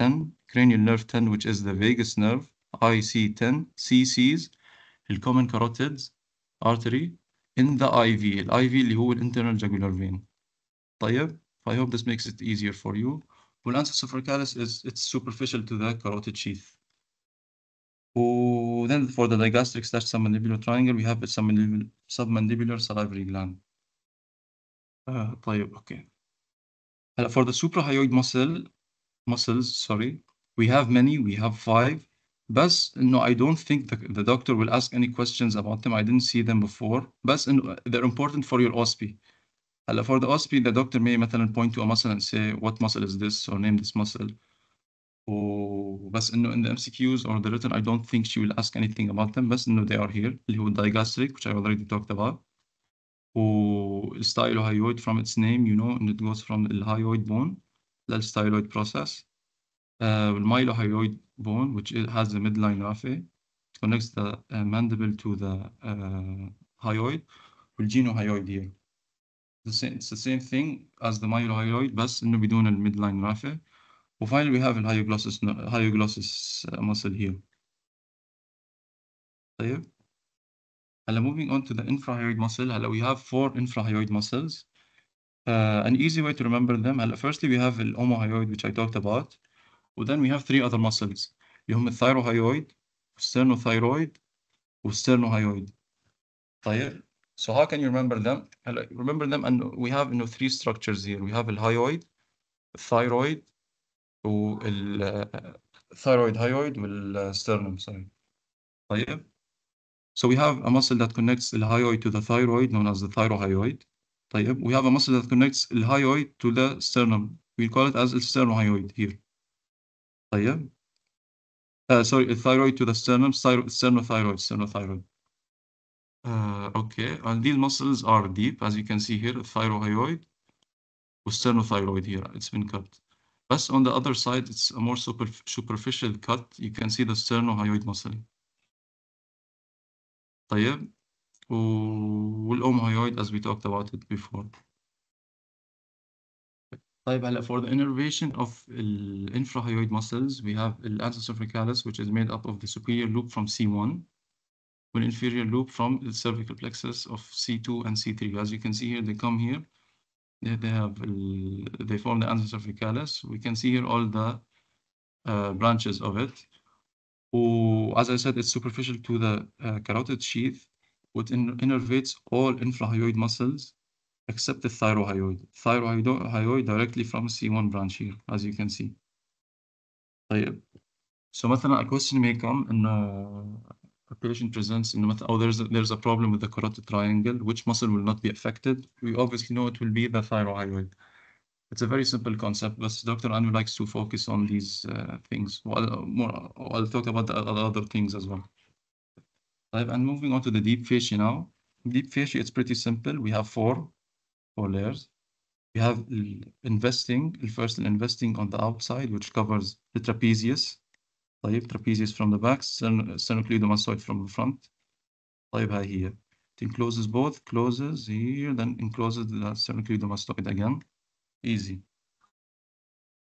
10 cranial nerve 10 which is the vagus nerve IC 10 CCs common carotid artery in the IV ال IV اللي هو jugular vein طيب I hope this makes it easier for you والانسا supracallis is it's superficial to the carotid sheath Oh, then for the digastric slash submandibular triangle, we have a submandibular salivary gland. طيب uh, okay uh, for the suprahyoid muscle muscles sorry we have many we have five بس no, I don't think the, the doctor will ask any questions about them I didn't see them before بس إنه uh, they're important for your OSP هلا for the OSP the doctor may مثلا point to a muscle and say what muscle is this or name this muscle وبس oh, إنه in the MCQs or the written I don't think she will ask anything about them بس إنه they are here اللي هو digastric which I already talked about stylohyoid from its name, you know, and it goes from the hyoid bone, that's thyroid process. Uh, mylohyoid bone, which has the midline raphe, connects the uh, mandible to the uh, hyoid, well, genohyoid here. The same, it's the same thing as the myelohyoid, بس إنه بدون midline raphe. Well, finally, we have the hyoglossus, hyoglossus uh, muscle here. طيب. Now moving on to the infrahyoid muscle. Hello. we have four infrahyoid muscles. Uh, an easy way to remember them. Hello. firstly, we have the omohyoid, which I talked about. And then we have three other muscles. You have هم الثيروهايرويد sternothyroid, or طيب. So how can you remember them? Remember them and we have you know, three structures here. We have the hyoid, thyroid, uh, thyroid hyoid uh, sternum Sorry. طيب. So we have a muscle that connects the hyoid to the thyroid, known as the thyrohyoid. We have a muscle that connects the hyoid to the sternum. We call it as the sternohyoid here. طيب. Uh, sorry, thyroid to the sternum, sternothyroid, sternothyroid. Uh, okay, and these muscles are deep, as you can see here, thyrohyoid, sternothyroid here, it's been cut. But on the other side, it's a more super, superficial cut. You can see the sternohyoid muscle. طيب والأومهيوid as we talked about it before طيب هلا for the innervation of infrahyoid muscles we have the anterocervicalis which is made up of the superior loop from C1 with inferior loop from the cervical plexus of C2 and C3 as you can see here they come here they, have they form the anterocervicalis we can see here all the uh, branches of it as I said, it's superficial to the uh, carotid sheath, which innervates all infrahyoid muscles except the thyrohyoid. Thyrohyoid directly from C1 branch here, as you can see. So مثلا a question may come and uh, a patient presents in oh there's a, there's a problem with the carotid triangle, which muscle will not be affected? We obviously know it will be the thyrohyoid it's a very simple concept, but Dr. Anu likes to focus on these uh, things. Well, more, I'll talk about other things as well. And moving on to the deep fascia now. Deep fascia, it's pretty simple. We have four, four layers. We have investing, first investing on the outside, which covers the trapezius. طيب, trapezius from the back, sternocleidomastoid from the front. by here. It encloses both, closes here, then encloses the sternocleidomastoid again easy.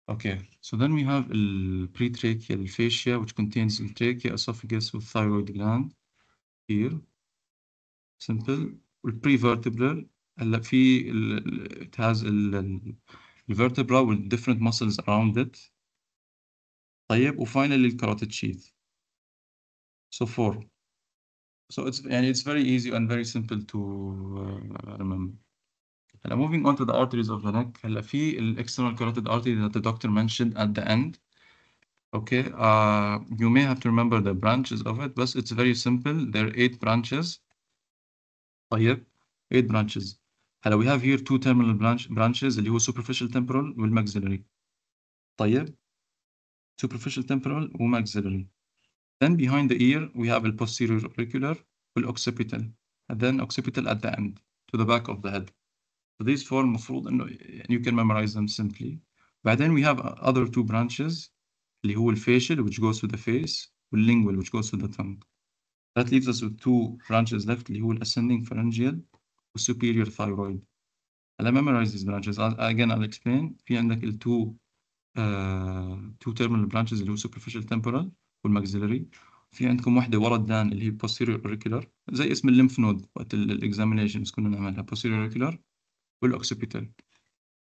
Okay, so then we have pretracheal fascia, which contains the trachea, esophagus, with thyroid gland. Here, simple. Prevertebral, هلا في it has الvertebra with different muscles around it. طيب, وfinally الcarotid sheath. So four. So it's and it's very easy and very simple to uh, remember. Now moving on to the arteries of the neck هلا في external carotid artery that the doctor mentioned at the end. Okay, uh, you may have to remember the branches of it, but it's very simple. There are eight branches. طيب, oh, eight branches. هلا we have here two terminal branch branches اللي هو superficial temporal والmaxillary. طيب, superficial temporal maxillary. Then behind the ear we have the posterior auricular والoccipital. And then occipital at the end to the back of the head. So these four المفروض انه you can memorize them simply. بعدين we have other two branches اللي هو facial which goes to the face والlingual which goes to the tongue. That leaves us with two branches left اللي هو ascending pharyngeal superior thyroid. هلا memorize these branches. Again I'll explain. في عندك ال two uh, two terminal branches اللي هو superficial temporal والmaxillary. في عندكم وحده ورا الدان اللي هي posterior auricular زي اسم الليمف نود وقت الاكزامينيشنز كنا نعملها posterior auricular والاوكسيبيتال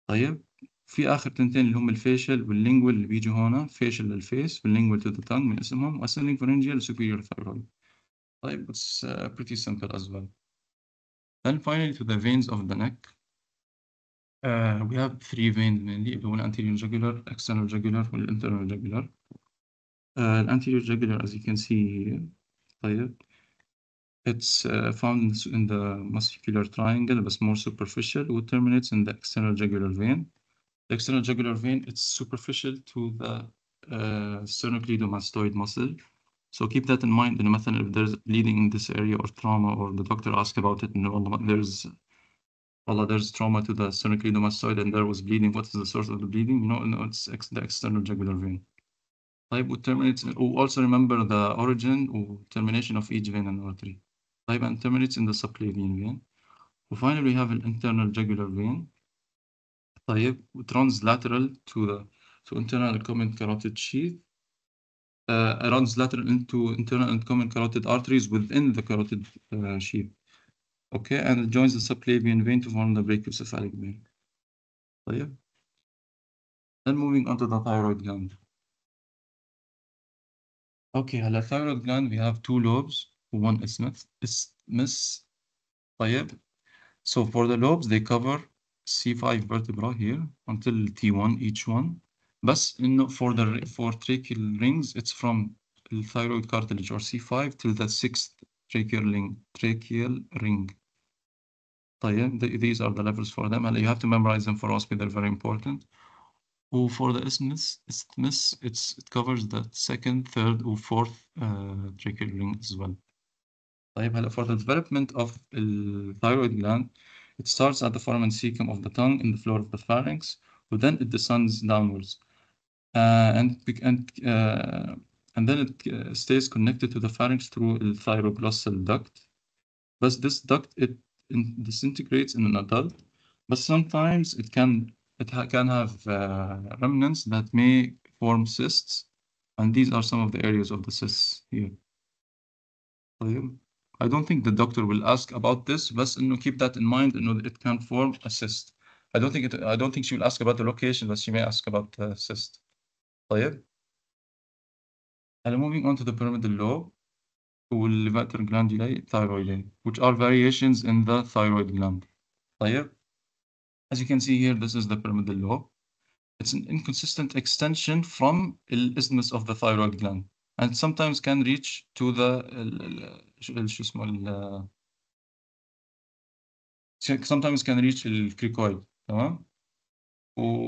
طيب في اخر تنتين اللي هم الفيشل واللينجوال اللي بيجوا هنا فيشل للفيس واللينجوال تو ذا تانج من اسمهم واسيلينج فرنجيال سوبيريور ثايرويد طيب بس بريتي سمبل از ويل then finally to the veins of the neck uh, we have three veins mainly the one anterior jugular external jugular and internal jugular uh, the anterior jugular as you can see here طيب It's uh, found in the muscular triangle, but more superficial, It terminates in the external jugular vein. The external jugular vein is superficial to the uh, sternocleidomastoid muscle. So keep that in mind. And method, if there's bleeding in this area or trauma, or the doctor asks about it, no, there's Allah, there's trauma to the sternocleidomastoid and there was bleeding. What is the source of the bleeding? You know, no, it's ex the external jugular vein. Type would terminate. Oh, also remember the origin or oh, termination of each vein and artery type and terminates in the subclavian vein. We Finally, have an internal jugular vein type lateral to the to internal common carotid sheath. Uh, runs lateral into internal and common carotid arteries within the carotid uh, sheath. Okay, and it joins the subclavian vein to form the brachiocephalic vein. طيب. Then moving on to the thyroid gland. Okay, the thyroid gland we have two lobes one isthmus, isthmus. طيب. So for the lobes, they cover C5 vertebra here until T1 each one. But for the for tracheal rings, it's from thyroid cartilage or C5 till the sixth tracheal ring. Tracheal ring. these are the levels for them, and you have to memorize them for OSPI. They're very important. Oh, for the isthmus, isthmus, it's it covers the second, third, or fourth uh, tracheal ring as well. طيب هلا for the development of the thyroid gland it starts at the foramen cecum of the tongue in the floor of the pharynx but then it descends downwards uh, and and uh, and then it uh, stays connected to the pharynx through the thyroglossal duct but this duct it disintegrates in an adult but sometimes it can it ha can have uh, remnants that may form cysts and these are some of the areas of the cysts here طيب I don't think the doctor will ask about this, you know, keep that in mind know, it can form a cyst. I don't think it, I don't think she will ask about the location, but she may ask about the cyst. طيب. And moving on to the pyramidal lobe, والlevator glandular thyroid, which are variations in the thyroid gland. طيب. As you can see here, this is the pyramidal lobe. It's an inconsistent extension from the isthmus of the thyroid gland and sometimes can reach to the uh, uh, sometimes can reach the cricoid.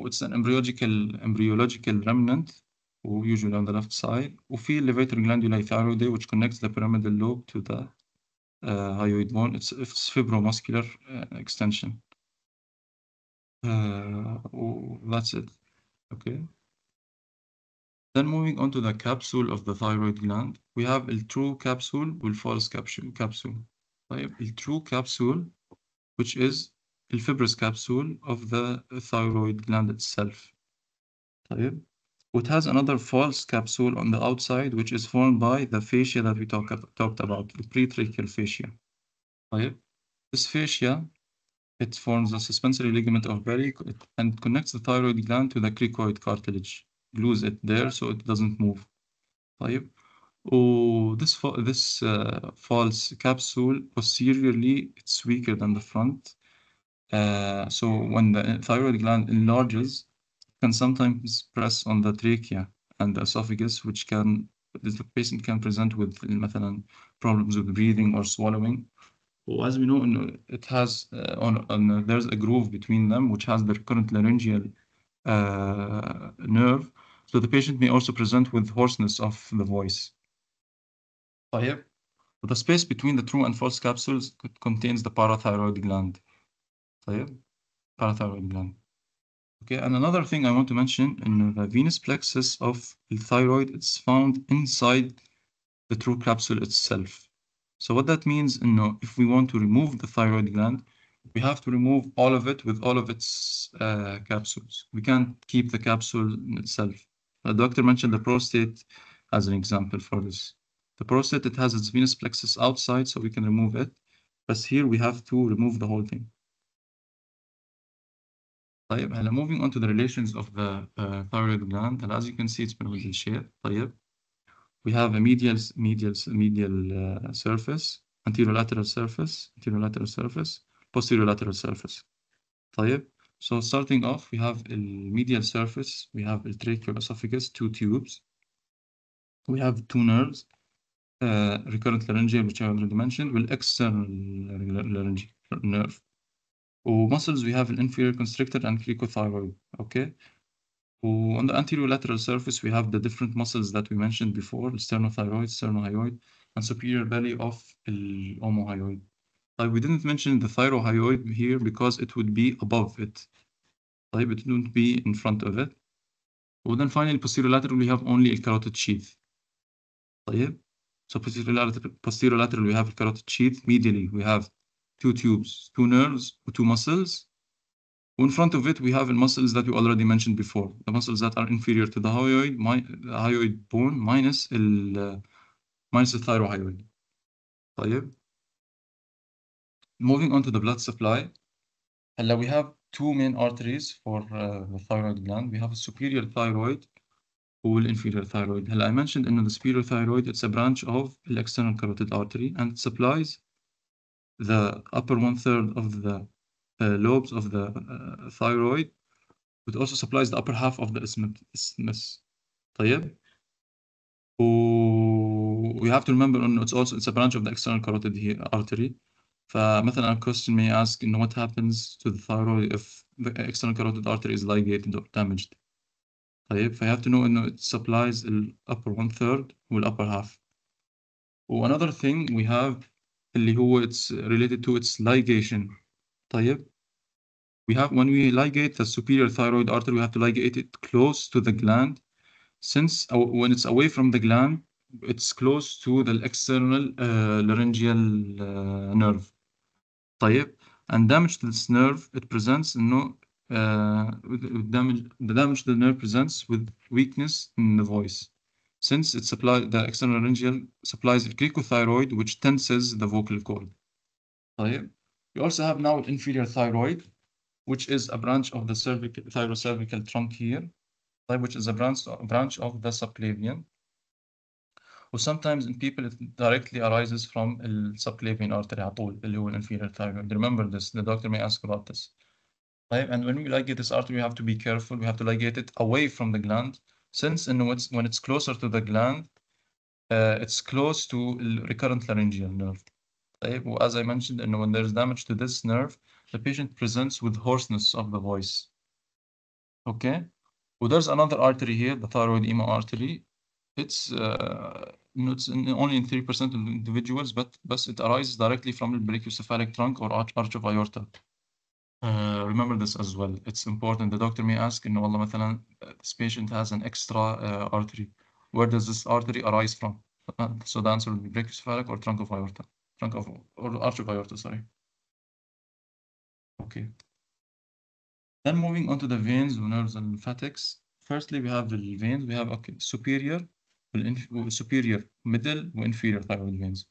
it's an embryological embryological remnant usually on the left side the levator glandular thyroidae which connects the pyramidal lobe to the uh, hyoid bone it's, it's fibromuscular uh, extension uh, that's it okay then moving on to the capsule of the thyroid gland, we have a true capsule with false capsule. a true capsule, which is the fibrous capsule of the thyroid gland itself. It has another false capsule on the outside, which is formed by the fascia that we talk, talked about, the pretracheal fascia. This fascia, it forms a suspensory ligament of Berry and connects the thyroid gland to the cricoid cartilage lose it there so it doesn't move طيب و this this uh, false capsule posteriorly it's weaker than the front uh, so when the thyroid gland enlarges can sometimes press on the trachea and the esophagus which can the patient can present with مثلا problems with breathing or swallowing well, as we know it has uh, on, on there's a groove between them which has the recurrent laryngeal uh, nerve. So the patient may also present with hoarseness of the voice. here, The space between the true and false capsules contains the parathyroid gland. طيب. Parathyroid gland. Okay, and another thing I want to mention in the venous plexus of the thyroid, it's found inside the true capsule itself. So what that means, you know, if we want to remove the thyroid gland, we have to remove all of it with all of its uh, capsules. We can't keep the capsule in itself. The doctor mentioned the prostate as an example for this. The prostate, it has its venous plexus outside, so we can remove it. But here we have to remove the whole thing. moving on to the relations of the uh, thyroid gland. And as you can see, it's been really shared. We have a medial, medial, medial uh, surface, anterolateral surface, anterolateral surface, posterior lateral surface طيب so starting off we have medial surface we have tracheal esophagus two tubes we have two nerves uh, recurrent laryngeal which I already mentioned external laryngeal nerve oh, muscles, we have an inferior constrictor and cricothyroid okay oh, on the anterior lateral surface we have the different muscles that we mentioned before sternothyroid sternohyoid, and superior belly of omohyoid we didn't mention the thyrohyoid here because it would be above it. Type it wouldn't be in front of it. And then finally, posterior lateral, we have only the carotid sheath. طيب. So posterior lateral, posterior lateral, we have carotid sheath. Medially, we have two tubes, two nerves, two muscles. In front of it, we have the muscles that we already mentioned before, the muscles that are inferior to the hyoid, my, the hyoid bone minus, uh, minus the thyrohyoid. طيب. Moving on to the blood supply, uh, we have two main arteries for uh, the thyroid gland. We have a superior thyroid inferior thyroid. I mentioned in the superior thyroid it's a branch of the external carotid artery and it supplies the upper one third of the uh, lobes of the uh, thyroid. It also supplies the upper half of the isthmus. thyroid. we have to remember it's also it's a branch of the external carotid artery. فمثلا a question may ask you know, what happens to the thyroid if the external carotid artery is ligated or damaged طيب I have to know انه it supplies the upper one third وال upper half another thing we have اللي هو it's related to its ligation طيب we have when we ligate the superior thyroid artery we have to ligate it close to the gland since when it's away from the gland it's close to the external uh, laryngeal uh, nerve طيب and damage to this nerve it presents no uh, damage the damage to the nerve presents with weakness in the voice since it supply the external laryngeal supplies the cricothyroid which tenses the vocal cord طيب you also have now inferior thyroid which is a branch of the cervical thyrocervical trunk here which is a branch branch of the subclavian or sometimes in people it directly arises from subclavian artery عطول اللي هو inferior thyroid. Remember this, the doctor may ask about this. And when we ligate this artery, we have to be careful. We have to ligate it away from the gland since when it's closer to the gland, uh, it's close to recurrent laryngeal nerve. as I mentioned, and when there's damage to this nerve, the patient presents with hoarseness of the voice. Okay? Well, there's another artery here, the thyroid ema artery it's uh, you know, it's in, only in 3% of individuals, but, but it arises directly from the brachiocephalic trunk or arch, arch of aorta. Uh, remember this as well. It's important. The doctor may ask, you know, Allah, مثلا, uh, this patient has an extra uh, artery. Where does this artery arise from? Uh, so the answer would be brachiocephalic or trunk of aorta, trunk of or arch of aorta. Sorry. Okay. Then moving on to the veins, the nerves, and lymphatics. Firstly, we have the veins. We have okay superior, superior, middle, inferior thyroid veins.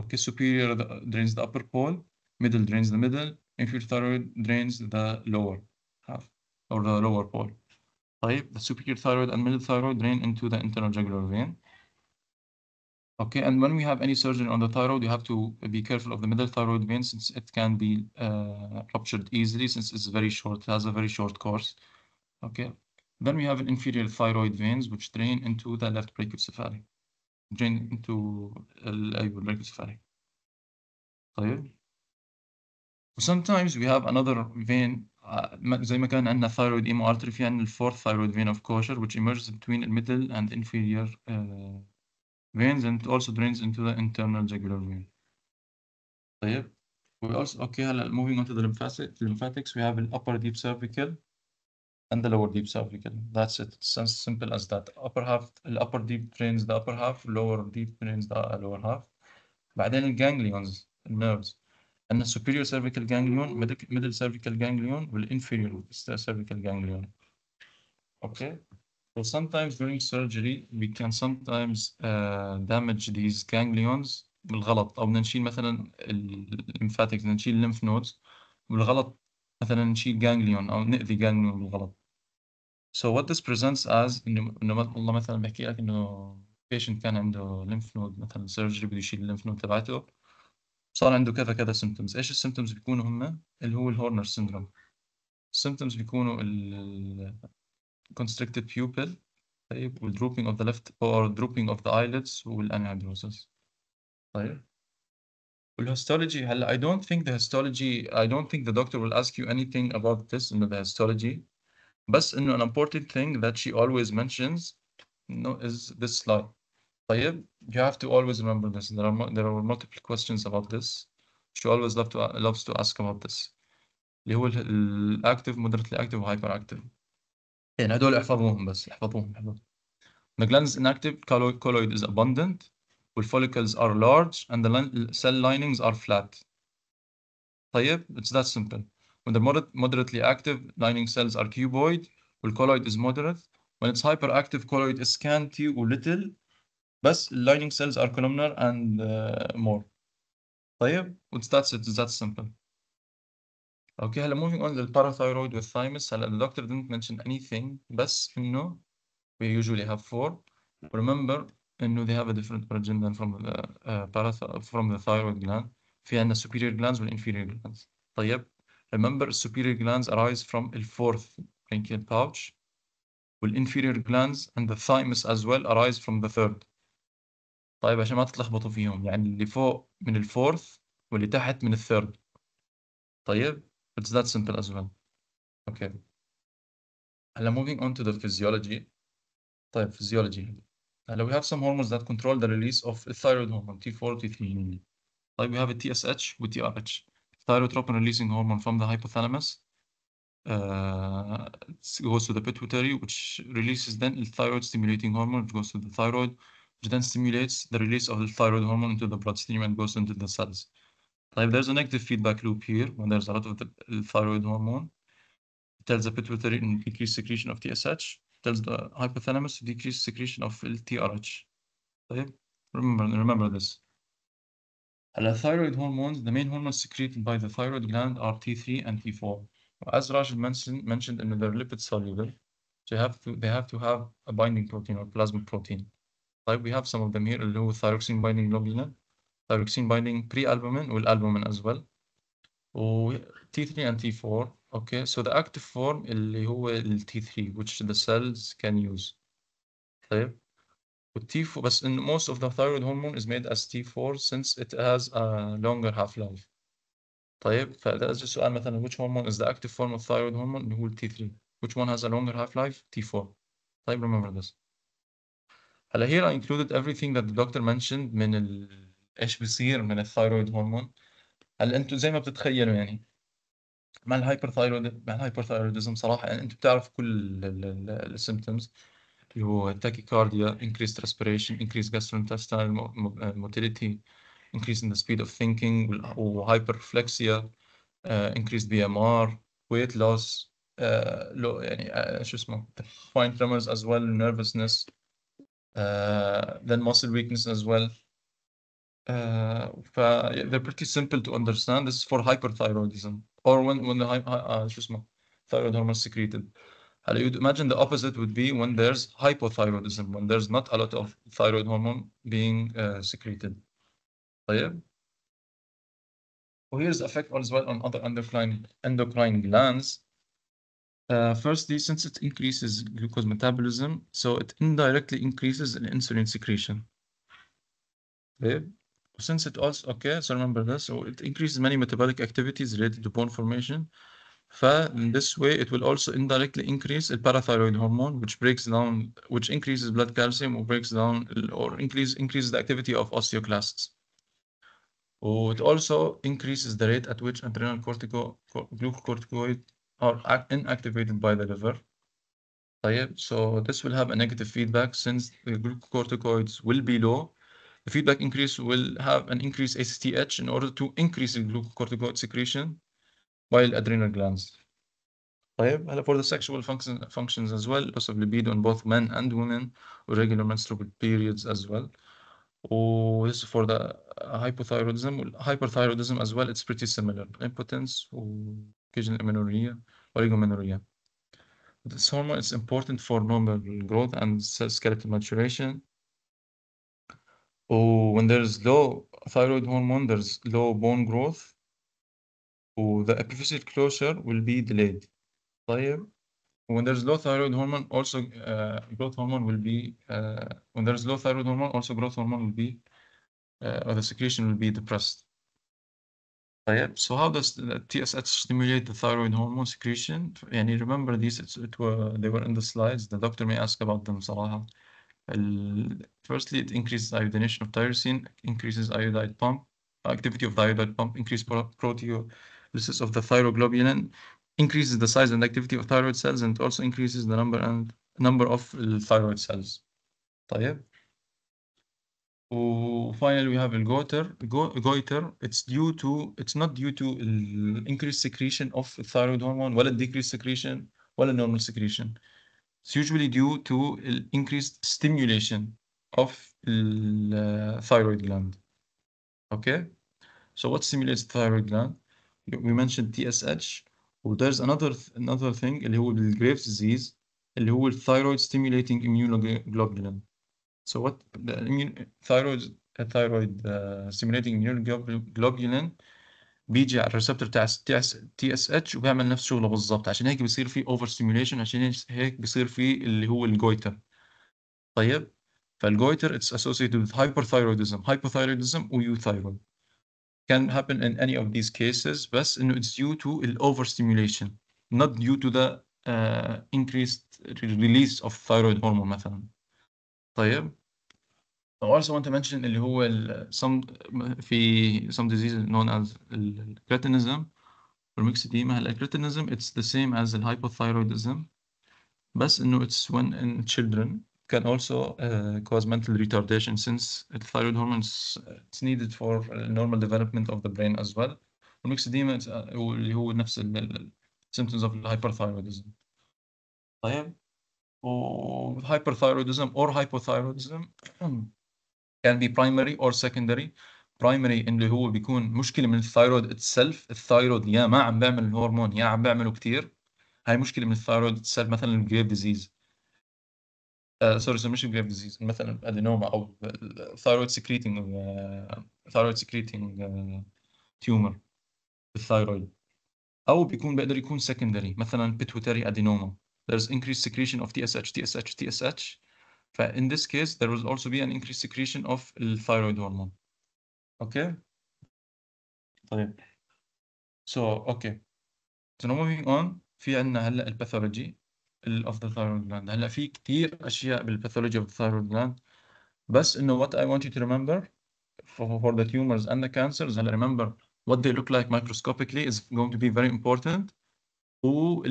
Okay, superior drains the upper pole, middle drains the middle, inferior thyroid drains the lower half or the lower pole. طيب, the superior thyroid and middle thyroid drain into the internal jugular vein. Okay, and when we have any surgery on the thyroid, you have to be careful of the middle thyroid vein since it can be uh, ruptured easily since it's very short, it has a very short course. Okay, then we have an inferior thyroid veins, which drain into the left brachycephalic, drain into أيوة uh, brachycephalic. طيب. Sometimes we have another vein uh, زي ما كان عندنا thyroid emo artery في عندنا fourth thyroid vein of Kocher which emerges between the middle and inferior uh, veins and also drains into the internal jugular vein. طيب. We also okay moving on to the lymphatics we have an upper deep cervical and the lower deep cervical. That's it. It's as simple as that. Upper half, the upper deep drains the upper half, lower deep drains the lower half. then the ganglions, the nerves. and the superior cervical ganglion, middle cervical ganglion, inferior cervical ganglion. Okay. So sometimes during surgery we can sometimes uh, damage these ganglions بالغلط أو نشيل مثلا الليمفاتيك نشيل lymph nodes بالغلط مثلا نشيل ganglion أو نأذي ganglion بالغلط so what this presents as إنه إنه والله مثلا بحكي لك إنه patient كان عنده lymph node مثلا surgery بده يشيل الليمف نود تبعته صار عنده كذا كذا symptoms ايش symptoms بيكونوا هم اللي هو الهورنر syndrome symptoms بيكونوا ال constricted pupil طيب وال drooping of the left or drooping of the eyelids anhydrosis طيب والهيستولوجي هلا I don't think the histology I don't think the doctor will ask you anything about this in the histology بس انه an important thing that she always mentions no, is this slide طيب you have to always remember this there are there are multiple questions about this she always loves to loves to ask about this اللي هو الاكتف moderately active, وهايبر اكتف يعني هدول احفظوهم بس احفظوهم احفظوهم The glands inactive colloid is abundant where follicles are large and the cell linings are flat. طيب, it's that simple. When they're moderately active, lining cells are cuboid, where colloid is moderate. When it's hyperactive, colloid is scanty or little. But lining cells are columnar and uh, more. طيب, it's, that's it, it's that simple. Okay, هلا moving on the parathyroid with thymus. هلا the doctor didn't mention anything, بس إنه we usually have four. Remember, انه they have a different origin than from the uh, parath from the thyroid gland في عندنا superior glands وال inferior glands طيب remember superior glands arise from the fourth brachial pouch وال inferior glands and the thymus as well arise from the third طيب عشان ما تتلخبطوا فيهم يعني اللي فوق من الفورث واللي تحت من الثيرد طيب it's that simple as well okay هلا moving on to the physiology طيب physiology Uh, we have some hormones that control the release of thyroid hormone, T4, T3 Like we have a TSH with TRH, thyrotropin releasing hormone from the hypothalamus. Uh, it goes to the pituitary, which releases then thyroid stimulating hormone, which goes to the thyroid, which then stimulates the release of the thyroid hormone into the bloodstream and goes into the cells. Like there's a negative feedback loop here when there's a lot of the thyroid hormone. It tells the pituitary to increase secretion of TSH, tells the hypothalamus to decrease secretion of LTRH. طيب, remember, remember this. thyroid hormones, the main hormones secreted by the thyroid gland are T3 and T4. As Raj mentioned, mentioned in their lipid soluble, they have to they have to have a binding protein or plasma protein. Like we have some of them here, low thyroxine binding globulin, thyroxine binding pre-albumin as well t T3 and T4 okay so the active form is T3 which the cells can use طيب T4 but in most of the thyroid hormone is made as T4 since it has a longer half life طيب فده السؤال مثلا which hormone is the active form of thyroid hormone اللي هو T3 which one has a longer half life T4 طيب remember this هلا here I included everything that the doctor mentioned من ال ايش بيصير من الثايرويد هرمون هلا انتم زي ما بتتخيلوا يعني مع الهايبرثايرود مع الهايبرثايرودزم صراحه يعني انت بتعرف كل السيمبتومز اللي هو تاكيكارديا increased respiration increased gastrointestinal motility increase in the speed of thinking وهايبرفلكسيا increased BMR weight loss لو يعني شو اسمه fine tremors as well nervousness then muscle weakness as well Uh, they're pretty simple to understand. This is for hyperthyroidism or when, when the uh, thyroid hormone is secreted. you'd imagine the opposite would be when there's hypothyroidism, when there's not a lot of thyroid hormone being uh, secreted. طيب. here's the effect as well on other endocrine, endocrine glands. Uh, firstly, since it increases glucose metabolism, so it indirectly increases in insulin secretion. Since it also, okay, so remember this, so it increases many metabolic activities related to bone formation. In this way, it will also indirectly increase the parathyroid hormone, which breaks down, which increases blood calcium or breaks down or increase, increases the activity of osteoclasts. Or oh, it also increases the rate at which adrenal cortico, glucocorticoid are inactivated by the liver. So this will have a negative feedback since the glucocorticoids will be low the feedback increase will have an increased ACTH in order to increase the glucocorticoid secretion by the adrenal glands. for the sexual function, functions as well loss of libido in both men and women irregular menstrual periods as well وهس oh, for the hypothyroidism hyperthyroidism as well it's pretty similar impotence occasional amenorrhea oligomenorrhea this hormone is important for normal growth and skeletal maturation or oh, when there's low thyroid hormone, there's low bone growth. Oh, the epiphyseal closure will be delayed. Or When there's low thyroid hormone, also uh, growth hormone will be. Uh, when there's low thyroid hormone, also growth hormone will be, uh, or the secretion will be depressed. So how does the TSH stimulate the thyroid hormone secretion? And remember these, It's it were, they were in the slides. The doctor may ask about them, صراحة. Firstly, it increases iodination of tyrosine, increases iodide pump, activity of the iodide pump, increases proteolysis of the thyroglobulin, increases the size and activity of thyroid cells, and also increases the number and number of uh, thyroid cells. طيب. Oh, finally, we have الجوتر goiter it's due to it's not due to uh, increased secretion of thyroid hormone a decreased secretion a normal secretion it's usually due to increased stimulation of uh, thyroid gland. Okay, so what stimulates thyroid gland? We mentioned TSH, there's another another thing اللي هو Graves' disease اللي will thyroid stimulating immunoglobulin. So what the immune thyroid uh, thyroid uh, stimulating immunoglobulin بيجي على الريسبتور بتاع تي اس اتش وبيعمل نفس شغله بالظبط عشان هيك بيصير في اوفر ستيميوليشن عشان هيك بيصير في اللي هو الجويتر طيب فالجويتر اتس associated with hyperthyroidism hypothyroidism ويوثايرويد can happen in any of these cases بس انه it's due to ال overstimulation not due to the uh, increased release of thyroid hormone مثلا طيب also want to mention اللي هو ال some في some diseases known as الكريتينيزم والميكسيديما الكريتينيزم it's the same as the hypothyroidism بس انه it's when in children can also uh, cause mental retardation since the thyroid hormones it's needed for normal development of the brain as well والميكسيديما اللي هو نفس ال symptoms of hyperthyroidism طيب و hyperthyroidism or hypothyroidism كان بي برايمري اور سكندري برايمري اللي هو بيكون مشكله من الثايرويد اتسلف الثايرويد يا ما عم بيعمل الهرمون يا عم بيعمله كثير هاي مشكله من الثايرويد اتسلف مثلا الجريف ديزيز سوري مش الجريف ديزيز مثلا الادينوما او الثايرويد سكريتنج آه، آه، الثايرويد سكريتنج تيومر بالثايرويد او بيكون بيقدر يكون سكندري مثلا بيتوتري ادينوما there's increased secretion of TSH TSH TSH In this case there will also be an increased secretion of thyroid hormone okay so okay so now moving on في عندنا هلا الباثولوجي of the thyroid gland هلا في كثير اشياء بالباثولوجي of the thyroid gland بس انه what I want you to remember for, for the tumors and the cancers هلا remember what they look like microscopically is going to be very important و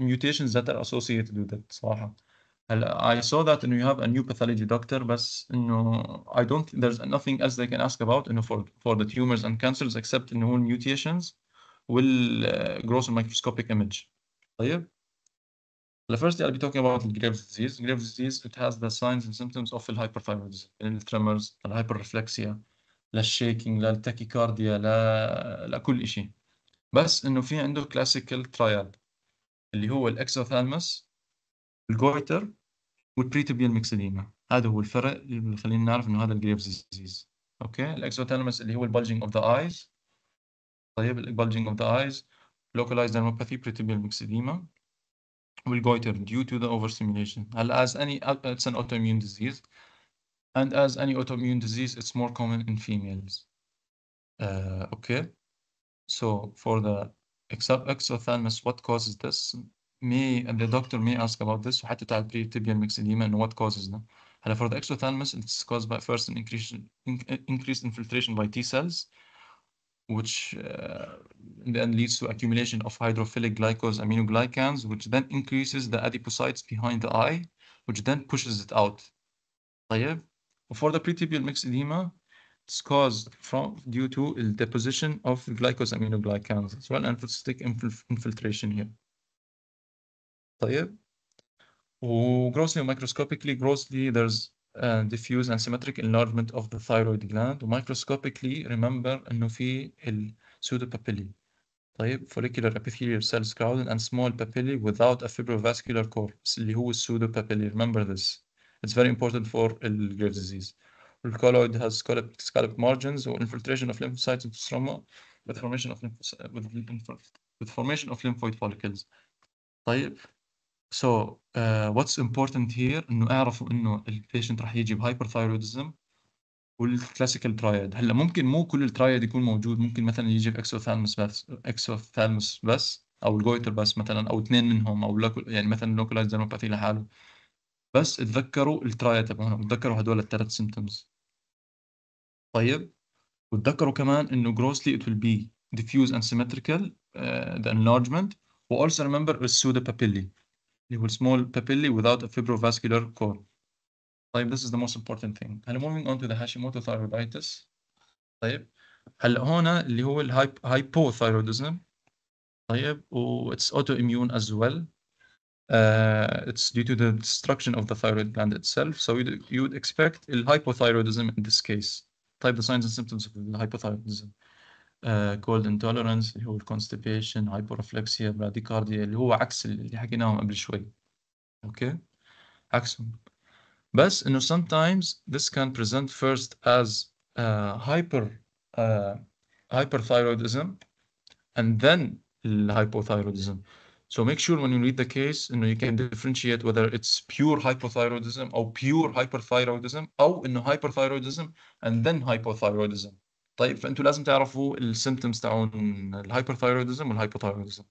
mutations that are associated with it صراحه هلا I saw that انه you have a new pathology doctor بس انه I don't there's nothing else they can ask about انه for for the tumors and cancers except انه هو mutations وال gross microscopic image طيب first firstly I'll be talking about Graves disease Graves disease it has the signs and symptoms of hyperthyroidism the tremors الهايبررفلكسيا للشيكينج للتاكيكارديا ل... لكل شيء بس انه في عنده كلاسيكال ترايال اللي هو الاكسوثالمس الجويتر والبريتوبيال ميكسيديما هذا هو الفرق اللي بخلينا نعرف انه هذا الجريفز ديزيز اوكي الاكزوثالامس اللي هو البلجنج اوف ذا ايز طيب البلجنج اوف ذا ايز localized neuropathy بريتوبيال myxedema will goiter due to the overstimulation. And as any, it's an autoimmune disease. And as any autoimmune disease, it's more common in females. Uh, okay. So for the exophthalmos, what causes this? may the doctor may ask about this to تعرف tibial myxedema and what causes them And for the exothalamus it's caused by first an increase increased infiltration by T cells which uh, then leads to accumulation of hydrophilic glycose aminoglycans which then increases the adipocytes behind the eye which then pushes it out for the pretibial myxedema it's caused from due to the deposition of glycose aminoglycans as well and cystic infiltration here طيب grossly و microscopically grossly there's uh, diffuse and symmetric enlargement of the thyroid gland microscopically remember انه في ال pseudopapilla طيب follicular epithelial cells crowded and small papillae without a fibrovascular core اللي هو pseudopapilla remember this it's very important for Graves disease The colloid has scallop, scallop margins or infiltration of lymphocytes into stroma with formation of lymphocyte, with, with formation of lymphoid follicles طيب So uh, what's important here انه اعرفوا انه البيشنت راح يجي بهايبرثايرويدزم والكلاسيكال ترايد هلا ممكن مو كل الترايد يكون موجود ممكن مثلا يجي باكسوثالمس بس اكسوثالمس بس او الجويتر بس مثلا او اثنين منهم او لوكل يعني مثلا لوكلايز ديرموباثي لحاله بس اتذكروا الترايد تبعهم اتذكروا هدول الثلاث سيمتومز طيب وتذكروا كمان انه grossly it will be diffuse and symmetrical uh, the enlargement و also remember بابيلي اللي هو السمول papillae without a fibrovascular core. طيب this is the most important thing. هلا moving on to the Hashimoto thyroiditis. طيب هلا هنا اللي هو الهايبوثايروديزم طيب و it's autoimmune as well. Uh, it's due to the destruction of the thyroid gland itself. So you'd, you'd expect hypothyroidism in this case. Type the signs and symptoms of the hypothyroidism. آه كولد انتولرنس اللي هو الكونستيبيشن هايبورفلكسيا براديكارديا اللي هو عكس اللي حكيناهم قبل شوي اوكي عكسهم بس انه sometimes this can present first as uh, hyper uh, hyperthyroidism and then hypothyroidism so make sure when you read the case know you can differentiate whether it's pure hypothyroidism or pure hyperthyroidism او in hyperthyroidism and then hypothyroidism طيب فانتوا لازم تعرفوا السيمبتومز تاعون الهايبرثايرويدزم والهايبوثايرويدزم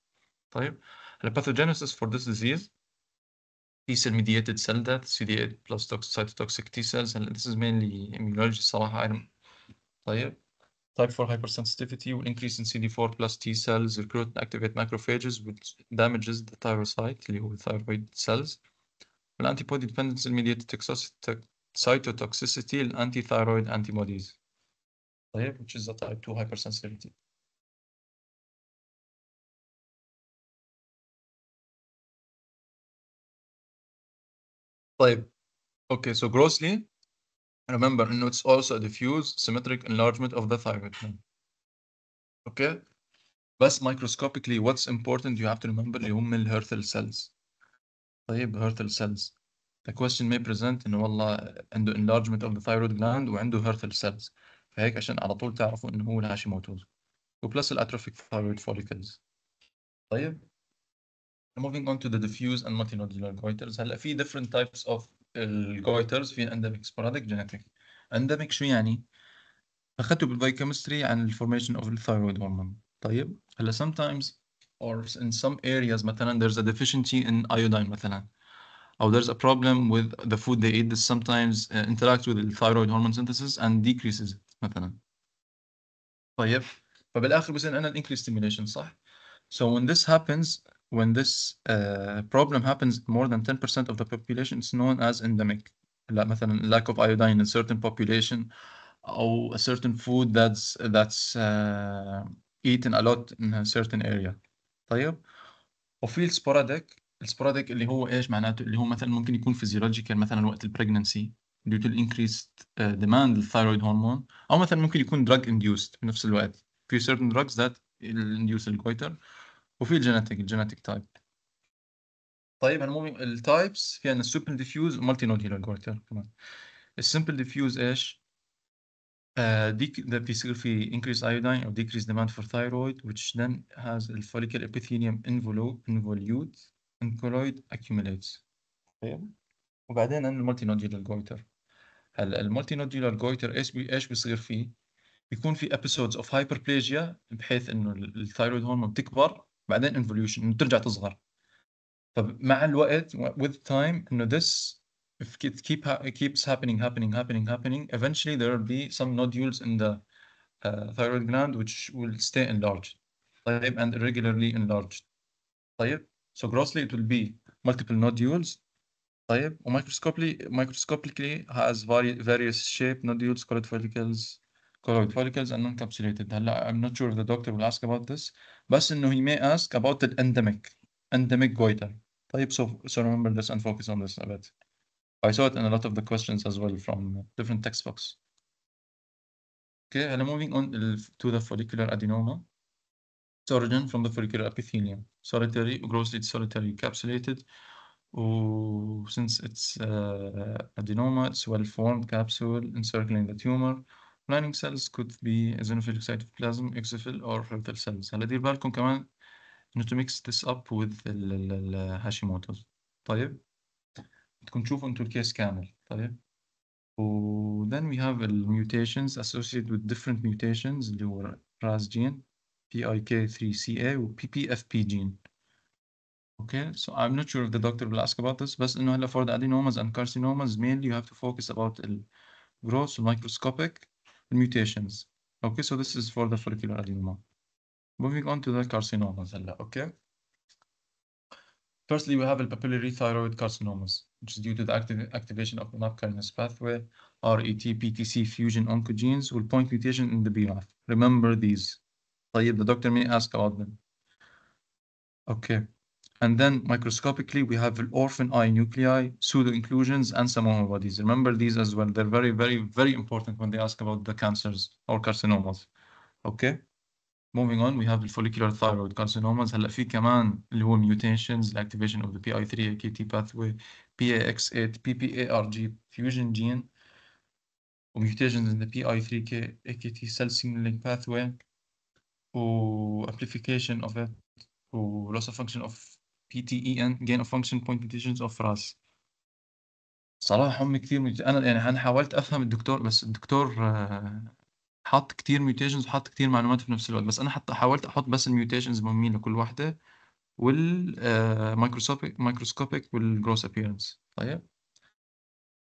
طيب هلا pathogenesis for this disease T cell mediated cell death CD8 plus cytotoxic T cells and this is mainly immunology الصراحة I'm طيب type 4 hypersensitivity will increase in CD4 plus T cells recruit and activate macrophages which damages the thyrocyte اللي هو thyroid cells Antibody dependence mediated cytotoxicity الانتي antithyroid antibodies layer, which is the type 2 hypersensitivity. okay so grossly remember and it's also a diffuse symmetric enlargement of the thyroid gland. okay but microscopically what's important you have to remember the هم الهيرثل cells طيب هيرثل cells the question may present انه والله the enlargement of the thyroid gland وعنده herthal cells فهيك عشان على طول تعرفوا انه هو الهاشي موجود وبلس الاتروفيك thyroid follicles طيب moving on to the diffuse and multinodular goiters هلا في different types of الجويترز في endemic sporadic genetic endemic شو يعني؟ اخذته بالبايكيمستري عن الفورميشن اوف الثايرويد هرمون طيب هلا sometimes or in some areas مثلا there's a deficiency in iodine مثلا or there's a problem with the food they eat that sometimes uh, interacts with the thyroid hormone synthesis and decreases it. مثلا طيب فبالاخر بصير عندنا الانكريس stimulation صح so when this happens when this uh, problem happens more than 10% of the population it's known as endemic لا مثلا lack of iodine in certain population او a certain food that's that's uh, eaten a lot in a certain area طيب وفي السبوراديك السبوراديك اللي هو ايش معناته اللي هو مثلا ممكن يكون فيزيولوجيكال مثلا وقت البريجننسي due to increased uh, demand للthyroid hormone او مثلا ممكن يكون drug induced في نفس الوقت في certain drugs that induce الجويتر وفي genetic genetic type طيب المهم types في عندنا السوبر diffuse ومالتي نود هيلر كمان كمان simple diffuse ايش؟ Uh, that بيصير في increase iodine or decrease demand for thyroid which then has the follicular epithelium envelope involute and colloid accumulates. طيب وبعدين عندنا المالتي نوديولار جويتر المالتي نودولار جويتر ايش ايش بيصير فيه؟ بيكون في ابيسودز اوف هايبربليجيا بحيث انه الثايرويد هرمون بتكبر بعدين انفوليوشن انه بترجع تصغر فمع الوقت with time انه this if it keep keeps happening happening happening happening eventually there will be some nodules in the uh, thyroid gland which will stay enlarged طيب and irregularly enlarged طيب so grossly it will be multiple nodules طيب ومايكروسكوبلي microscopically has vari- various shape nodules, colloid follicles, colored follicles and non-capsulated. I'm not sure if the doctor will ask about this بس إنه he may ask about the endemic endemic goiter. so so remember this and focus on this a bit. I saw it in a lot of the questions as well from different textbooks. Okay, هلا moving on to the follicular adenoma. Its origin from the follicular epithelium, solitary, grossly solitary encapsulated. و since it's uh, adenoma, it's well-formed capsule encircling the tumor. Lining cells could be eosinophilic cytoplasm, exophil, or fertile cells. هلا دير بالكم كمان انه to mix this up with Hashimoto's. طيب بدكم تشوفوا انتوا الكيس كامل طيب و then we have the mutations associated with different mutations اللي هو RAS gene PIK3CA و PPFP gene Okay, so I'm not sure if the doctor will ask about this, But in هلا for the adenomas and carcinomas mainly you have to focus about the growth microscopic mutations. Okay, so this is for the follicular adenoma. Moving on to the carcinomas okay? Firstly, we have the papillary thyroid carcinomas, which is due to the activ activation of the MAP kinase pathway, RET, PTC fusion oncogenes, will point mutation in the BRAF. Remember these. طيب, the doctor may ask about them. Okay. And then microscopically, we have orphan eye nuclei, pseudo inclusions, and some bodies. Remember these as well. They're very, very, very important when they ask about the cancers or carcinomas. Okay. Moving on, we have the follicular thyroid carcinomas. هلا في كمان اللي هو mutations, the activation of the PI3AKT pathway, PAX8, PPARG fusion gene, mutations in the PI3AKT cell signaling pathway, or amplification of it, or loss of function of PTEN gain of function point mutations of RAS صراحة هم كثير مج... انا يعني انا حاولت افهم الدكتور بس الدكتور آه، حط كثير ميوتيشنز وحط كثير معلومات في نفس الوقت بس انا حط حاولت احط بس الميوتيشنز مهمين لكل واحدة وال مايكروسكوبيك والجروس ابييرنس طيب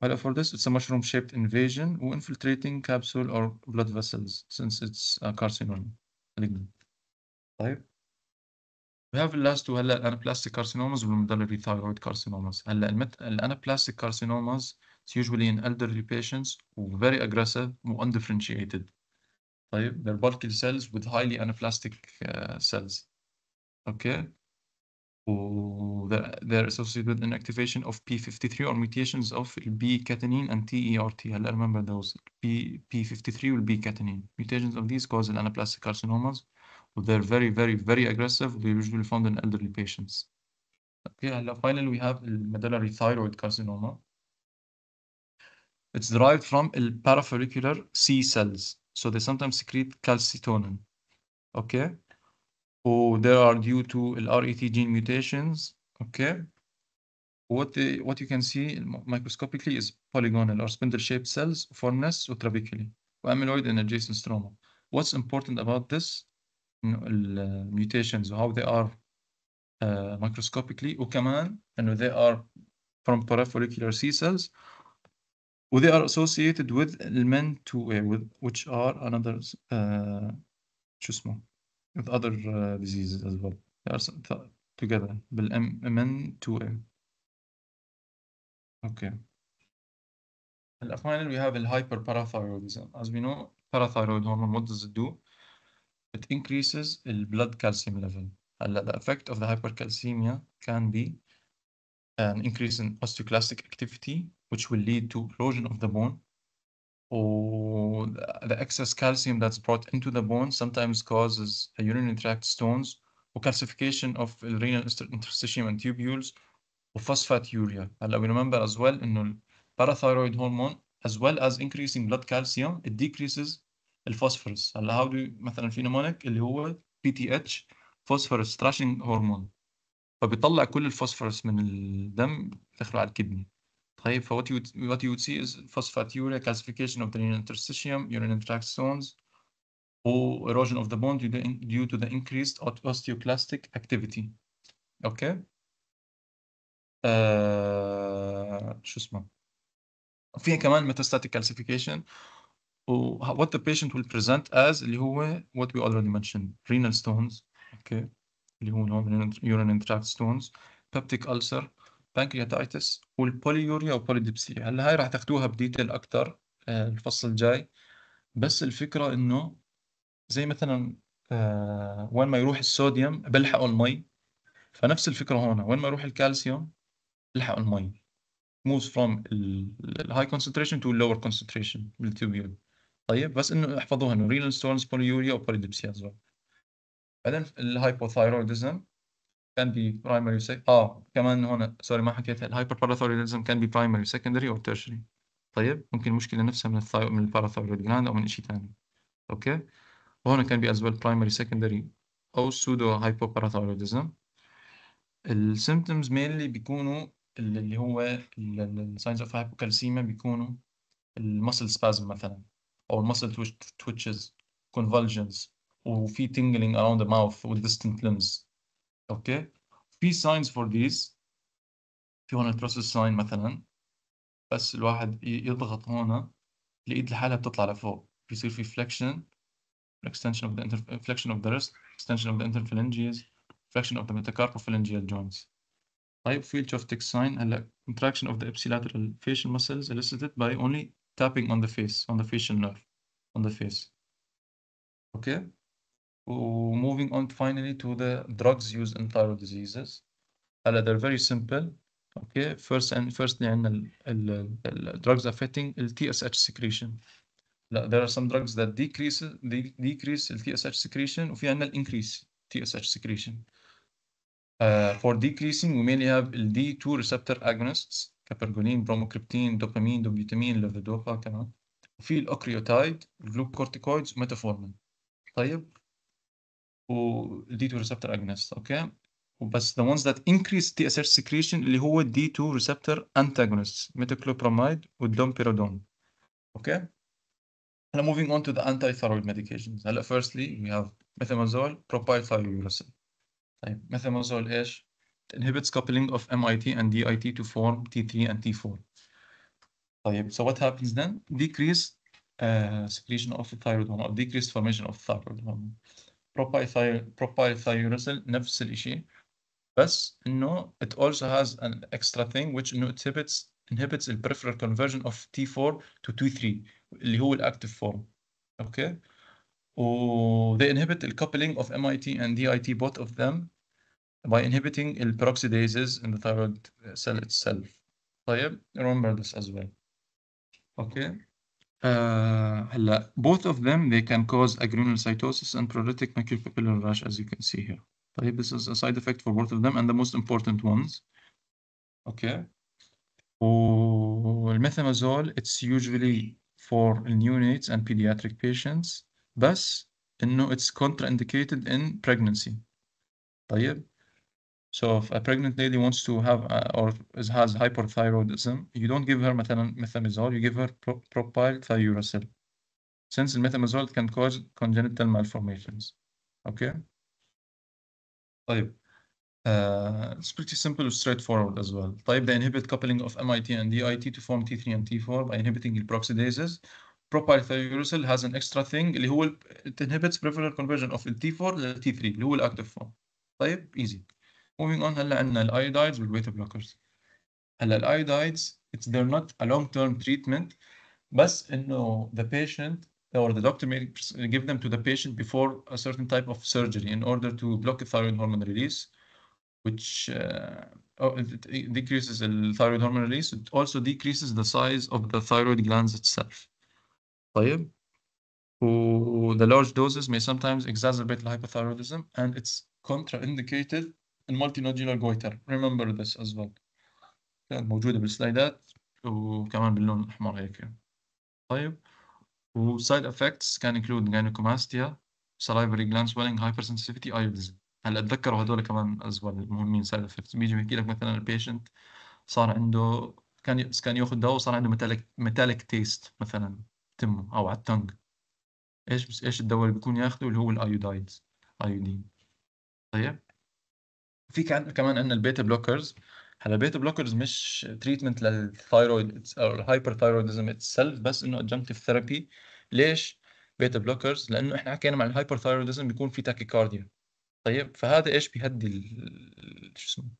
هلا فور ذس اتس مشروم mushroom-shaped invasion infiltrating capsule or blood vessels since it's a طيب We have last two هلا الانابلاستيك carcinomas والمدلري thyroid carcinomas. Anaplastic carcinomas it's usually in elderly patients who very aggressive undifferentiated. they're bulky cells with highly anaplastic uh, cells. Okay. Oh, they're, they're associated with of P53 or mutations of B-catenin and TERT. هلا remember those P, P53 will be catenin Mutations of these cause anaplastic carcinomas. They're very, very, very aggressive. They usually found in elderly patients. Okay, And finally we have medullary thyroid carcinoma. It's derived from the parafollicular C cells. So they sometimes secrete calcitonin. Okay. Or oh, they are due to RET gene mutations. Okay. What, they, what you can see microscopically is polygonal or spindle-shaped cells, formless or or amyloid and adjacent stroma. What's important about this? mutations how they are uh, microscopically وكمان انه they are from parafollicular C cells they are associated with men 2 a with which are another uh, شو اسمه with other uh, diseases as well they are together men 2 a okay هلا finally we have the hyperparathyroidism as we know parathyroid hormone what does it do it increases the blood calcium level. And the effect of the hypercalcemia can be an increase in osteoclastic activity which will lead to erosion of the bone or the excess calcium that's brought into the bone sometimes causes urinary tract stones or calcification of renal interstitium and tubules or urea. And we remember as well إنه parathyroid hormone as well as increasing blood calcium it decreases الفوسفورس هلا هاو دو مثلا في نمونيك اللي هو بي تي اتش فوسفورس تراشنج هرمون فبيطلع كل الفوسفورس من الدم دخله على الكدني طيب ف what you what you would see is phosphaturia calcification of the renal interstitium urinary tract stones or erosion of the bone due to the increased osteoclastic activity اوكي okay. آه... شو اسمه في كمان metastatic calcification what the patient will present as اللي هو what we already mentioned renal stones اوكي okay. اللي هو non urinary tract stones peptic ulcer pancreatitis والبوليوريا والبوليدبسيا هلا هاي رح تاخدوها بديتيل اكثر الفصل الجاي بس الفكره انه زي مثلا وين ما يروح الصوديوم بلحقه المي فنفس الفكره هون وين ما يروح الكالسيوم بلحقه المي moves from the high concentration to lower concentration tubule. طيب بس انه احفظوها انه رينال ستونز بوليوريا وبوليدبسيا از ويل بعدين الهايبوثايرويدزم كان بي برايمري سك... اه كمان هون سوري ما حكيتها الهايبر كان بي برايمري سكندري او تيرشري طيب ممكن المشكله نفسها من الثاي من الباراثايرويد جلاند او من شيء ثاني اوكي وهون كان بي از ويل برايمري سكندري او سودو هايبو باراثايرويدزم السيمبتومز مينلي بيكونوا اللي هو الساينز اوف هايبوكالسيما بيكونوا المسل سبازم مثلا او المسل تويتشز كونفولجنز وفي تنجلينج اراوند ذا ماوث والديستنت لمز اوكي في ساينز فور ذيس في هون التروسس ساين مثلا بس الواحد يضغط هون الايد لحالها بتطلع لفوق بيصير في فلكشن extension of the inter flexion of the wrist extension of the interphalanges flexion of the metacarpophalangeal joints طيب في التشوفتك ساين هلا contraction of the ipsilateral facial muscles elicited by only tapping on the face, on the facial nerve, on the face. Okay. Oh, moving on finally to the drugs used in thyroid diseases. Uh, they're very simple. Okay. First and firstly عندنا the drugs affecting the TSH secretion. there are some drugs that decrease they decrease the TSH secretion وفي عندنا increase TSH secretion. Uh, for decreasing, we mainly have D2 receptor agonists كبرغونين بروموكريبتين دوبامين دوبيوتامين لافيدوبا كمان وفي الاوكريوتايد الجلوكورتيكويدز ميتافورمين طيب والدي 2 ريسبتور اجنست اوكي وبس the ones that increase TSH secretion اللي هو d 2 receptor antagonists metoclopramide والدومبيرودون اوكي هلا moving on to the anti-thyroid medications هلا firstly we have methimazole propylthiouracil طيب methimazole ايش؟ inhibits coupling of MIT and DIT to form T3 and T4. so what happens then? Decrease uh, secretion of the thyroid hormone, decreased formation of thyroid hormone. Propylthiouracil نفس الشيء بس انه it also has an extra thing which inhibits inhibits the peripheral conversion of T4 to T3 اللي هو الاكتف form. Okay. Oh, they inhibit the coupling of MIT and DIT both of them by inhibiting peroxidases in the thyroid cell itself. So remember this as well. Okay. Uh, both of them, they can cause agranulocytosis and pruritic maculopapular rash, as you can see here. So this is a side effect for both of them and the most important ones. Okay. والميثامazole, it's usually for neonates and pediatric patients. بس no, it's contraindicated in pregnancy. طيب so if a pregnant lady wants to have uh, or is, has hyperthyroidism, you don't give her methan methimazole, you give her pro propylthiouracil. Since methimazole can cause congenital malformations. Okay? طيب uh, it's pretty simple and straightforward as well. Type they inhibit coupling of MIT and DIT to form T3 and T4 by inhibiting the peroxidases. Propylthiouracil has an extra thing it inhibits peripheral conversion of T4 to T3 the active form. طيب easy. Moving on, هلا عندنا الايودايدز والبيتا بلوكرز هلا الايودايدز it's they're not a long term treatment بس انه the patient or the doctor may give them to the patient before a certain type of surgery in order to block thyroid hormone release which uh, oh, it decreases the thyroid hormone release. It also decreases the size of the thyroid glands itself. طيب. the large doses may sometimes exacerbate hypothyroidism and it's contraindicated المالتي نوديولار جويتر ريمبر ذس از ويل كانت موجوده بالسلايدات وكمان باللون الاحمر هيك طيب وسايد افكتس كان انكلود جاينوكوماستيا سلايفري جلاند سويلنج هايبر سنسيتيفيتي ايلز هلا اتذكروا هذول كمان از ويل مهمين سايد افكتس بيجي بيحكي لك مثلا البيشنت صار عنده كان كان ياخذ دواء وصار عنده ميتاليك ميتاليك تيست مثلا تمه او على التنج ايش ايش الدواء اللي بيكون ياخذه اللي هو الايودايدز ايودين طيب في كمان عندنا البيتا بلوكرز هلا البيتا بلوكرز مش تريتمنت للثايرويد او الهايبر ثايرويدزم اتسلف بس انه ادجنكتيف ثيرابي ليش بيتا بلوكرز لانه احنا حكينا مع الهايبر ثايرويدزم بيكون في تاكيكارديا طيب فهذا ايش بيهدي شو اسمه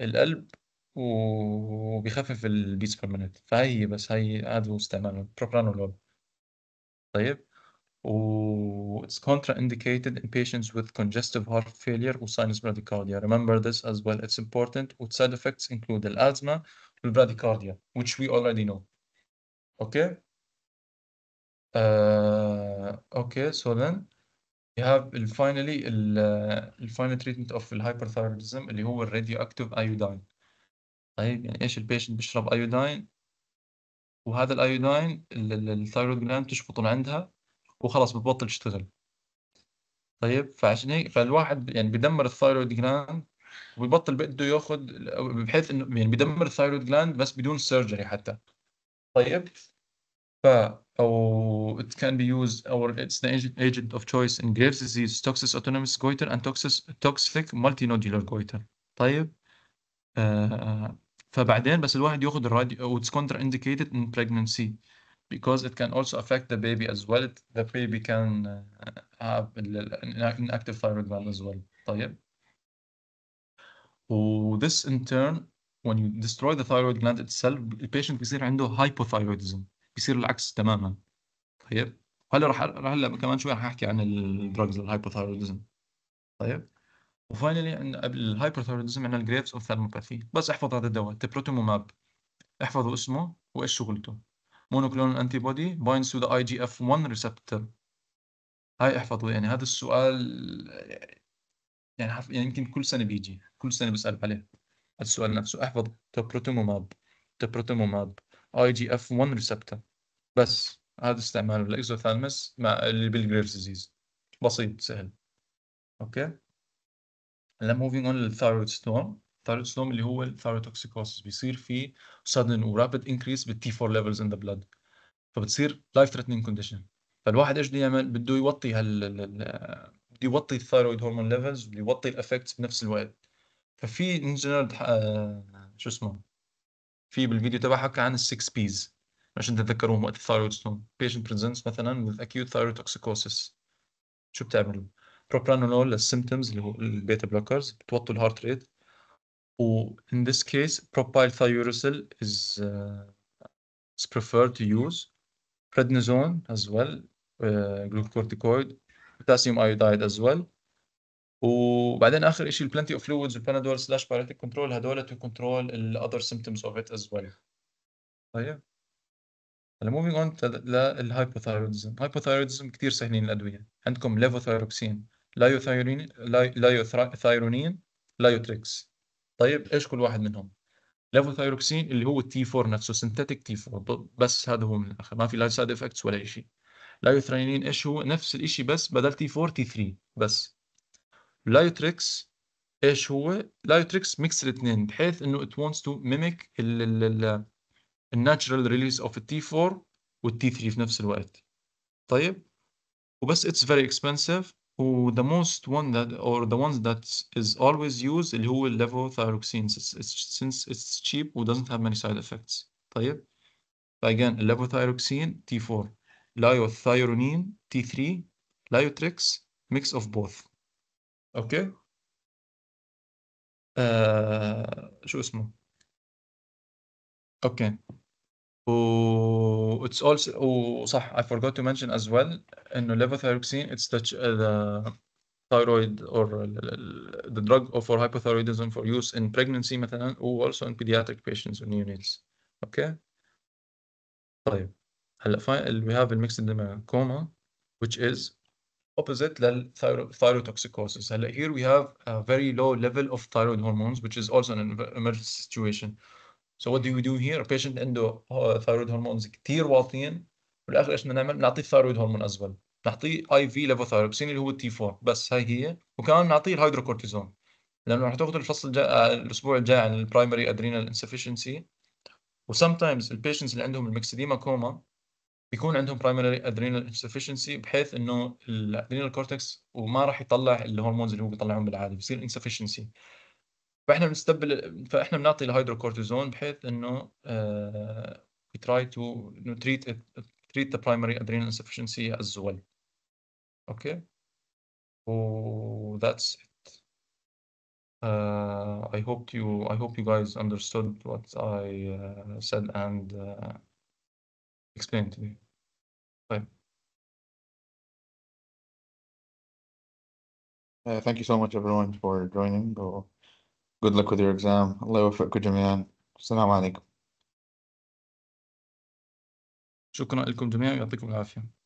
القلب وبيخفف البيتس بيرمنت فهي فهي بس هي هذا هو استعماله بروبرانولول طيب it's contraindicated in patients with congestive heart failure or sinus bradycardia. Remember this as well. It's important. With side effects include the asthma, the bradycardia, which we already know. Okay. Uh, okay. So then you have finally the final treatment of hyperthyroidism اللي هو radioactive iodine. طيب يعني ايش البيشنت بيشرب ايوداين وهذا الايوداين الثايرويد جلاند تشفطون عندها وخلاص بتبطل تشتغل طيب فعشان هيك فالواحد يعني بيدمر الثايرويد جلاند وبيبطل بده ياخذ بحيث انه يعني بيدمر الثايرويد جلاند بس بدون سيرجري حتى طيب ف او it can be used or it's the agent of choice in Graves disease toxic autonomous goiter and toxic toxic multinodular goiter طيب آه فبعدين بس الواحد ياخذ الراديو او it's contraindicated in pregnancy because it can also affect the baby as well. It, the baby can have have inactive thyroid gland as well. طيب. This in turn when you destroy the thyroid gland itself the patient بيصير عنده hypothyroidism بيصير العكس تماما. طيب. هلا رح هلا كمان شوي رح احكي عن الدراجز hypothyroidism. طيب. وفاينلي عندنا قبل hypothyroidism عندنا الجريفز اوف بس احفظ هذا الدواء تبروتوموماب احفظوا اسمه وايش شغلته monoclonal antibody binds to the IGF-1 receptor هاي احفظوا يعني هذا السؤال يعني حف... يعني يمكن كل سنه بيجي كل سنه بسال عليه هذا السؤال نفسه احفظ تبروتوموماب تبروتوموماب اي جي اف 1 receptor بس هذا استعماله الاكزوثالمس مع اللي بالجريفز ديزيز بسيط سهل اوكي هلا موفينج اون للثايرويد ستورم ثايرويد سلوم اللي هو الثايروتوكسيكوسس بيصير في sudden ورابد انكريس بالتي 4 ليفلز ان ذا بلاد فبتصير لايف ثريتنينج كونديشن فالواحد ايش بده يعمل بده يوطي هال بده يوطي الثايرويد هرمون ليفلز بده يوطي الافكتس بنفس الوقت ففي ان آه، جنرال شو اسمه في بالفيديو تبع حكى عن ال6 بيز عشان تتذكروهم وقت الثايرويد ستون patient presents مثلا with acute thyrotoxicosis شو بتعملوا؟ propranolol للسيمتومز اللي هو البيتا بلوكرز بتوطوا الهارت ريت و in this case, propylthiouracil is, is preferred to use. Prednisone as well, glucocorticoid, potassium iodide as well. وبعدين اخر شيء of fluids panadol slash pyretic control هذول هدول control the other symptoms of it as well طيب هلا موفينج اون للهايبوثايرودزم hypothyroidism كثير سهلين الادويه عندكم ليفوثايروكسين لايوثايرين لايوثايرونين لايوتريكس طيب ايش كل واحد منهم ثايروكسين اللي هو التي 4 نفسه سنتاتيك تي 4 بس هذا هو من الاخر ما في لا سايد افكتس ولا شيء لايوثرينين ايش هو نفس الشيء بس بدل تي 4 تي 3 بس لايوتريكس ايش هو لايوتريكس ميكس الاثنين بحيث انه ات wants تو ميميك الناتشرال ريليز اوف التي 4 والتي 3 في نفس الوقت طيب وبس اتس فيري اكسبنسيف the most one that or the ones that is always used اللي هو levothyroxine it's, since it's cheap و doesn't have many side effects طيب again levothyroxine T4 liothioronine T3 liotrix mix of both اوكي شو اسمه اوكي it's also وصح I forgot to mention as well in levothyroxine it's the, the thyroid or the drug for hypothyroidism for use in pregnancy مثلا و also in pediatric patients and neonates okay طيب we have a الميكس coma, which is opposite thyrotoxicosis. Here we have a very low level of thyroid hormones, which is also an emergency situation. So what do we do here? A patient عنده thyroid hormones كثير واطيين بالاخر ايش بدنا نعمل؟ بنعطيه thyroid hormone as well نعطيه اي في ليفوثايروكسين اللي هو تي 4 بس هاي هي وكمان بنعطيه الهيدروكورتيزون لانه رح تاخذ الفصل الجا... آه، الاسبوع الجاي عن البرايمري ادرينال انسفشنسي وسم تايمز البيشنتس اللي عندهم المكسديما كوما بيكون عندهم برايمري ادرينال انسفشنسي بحيث انه الادرينال كورتكس وما راح يطلع الهرمونز اللي هو بيطلعهم بالعاده بصير انسفشنسي فاحنا بنستبل فاحنا بنعطي الهيدروكورتيزون بحيث انه we try to you know, treat it, treat the primary adrenal insufficiency as well. Okay. Oh, that's it. Uh, I hope you I hope you guys understood what I uh, said and uh, explained to you. Bye. thank you so much, everyone, for joining. Go. good luck with your exam الله يوفقكم جميعا السلام عليكم شكرا لكم جميعا ويعطيكم العافية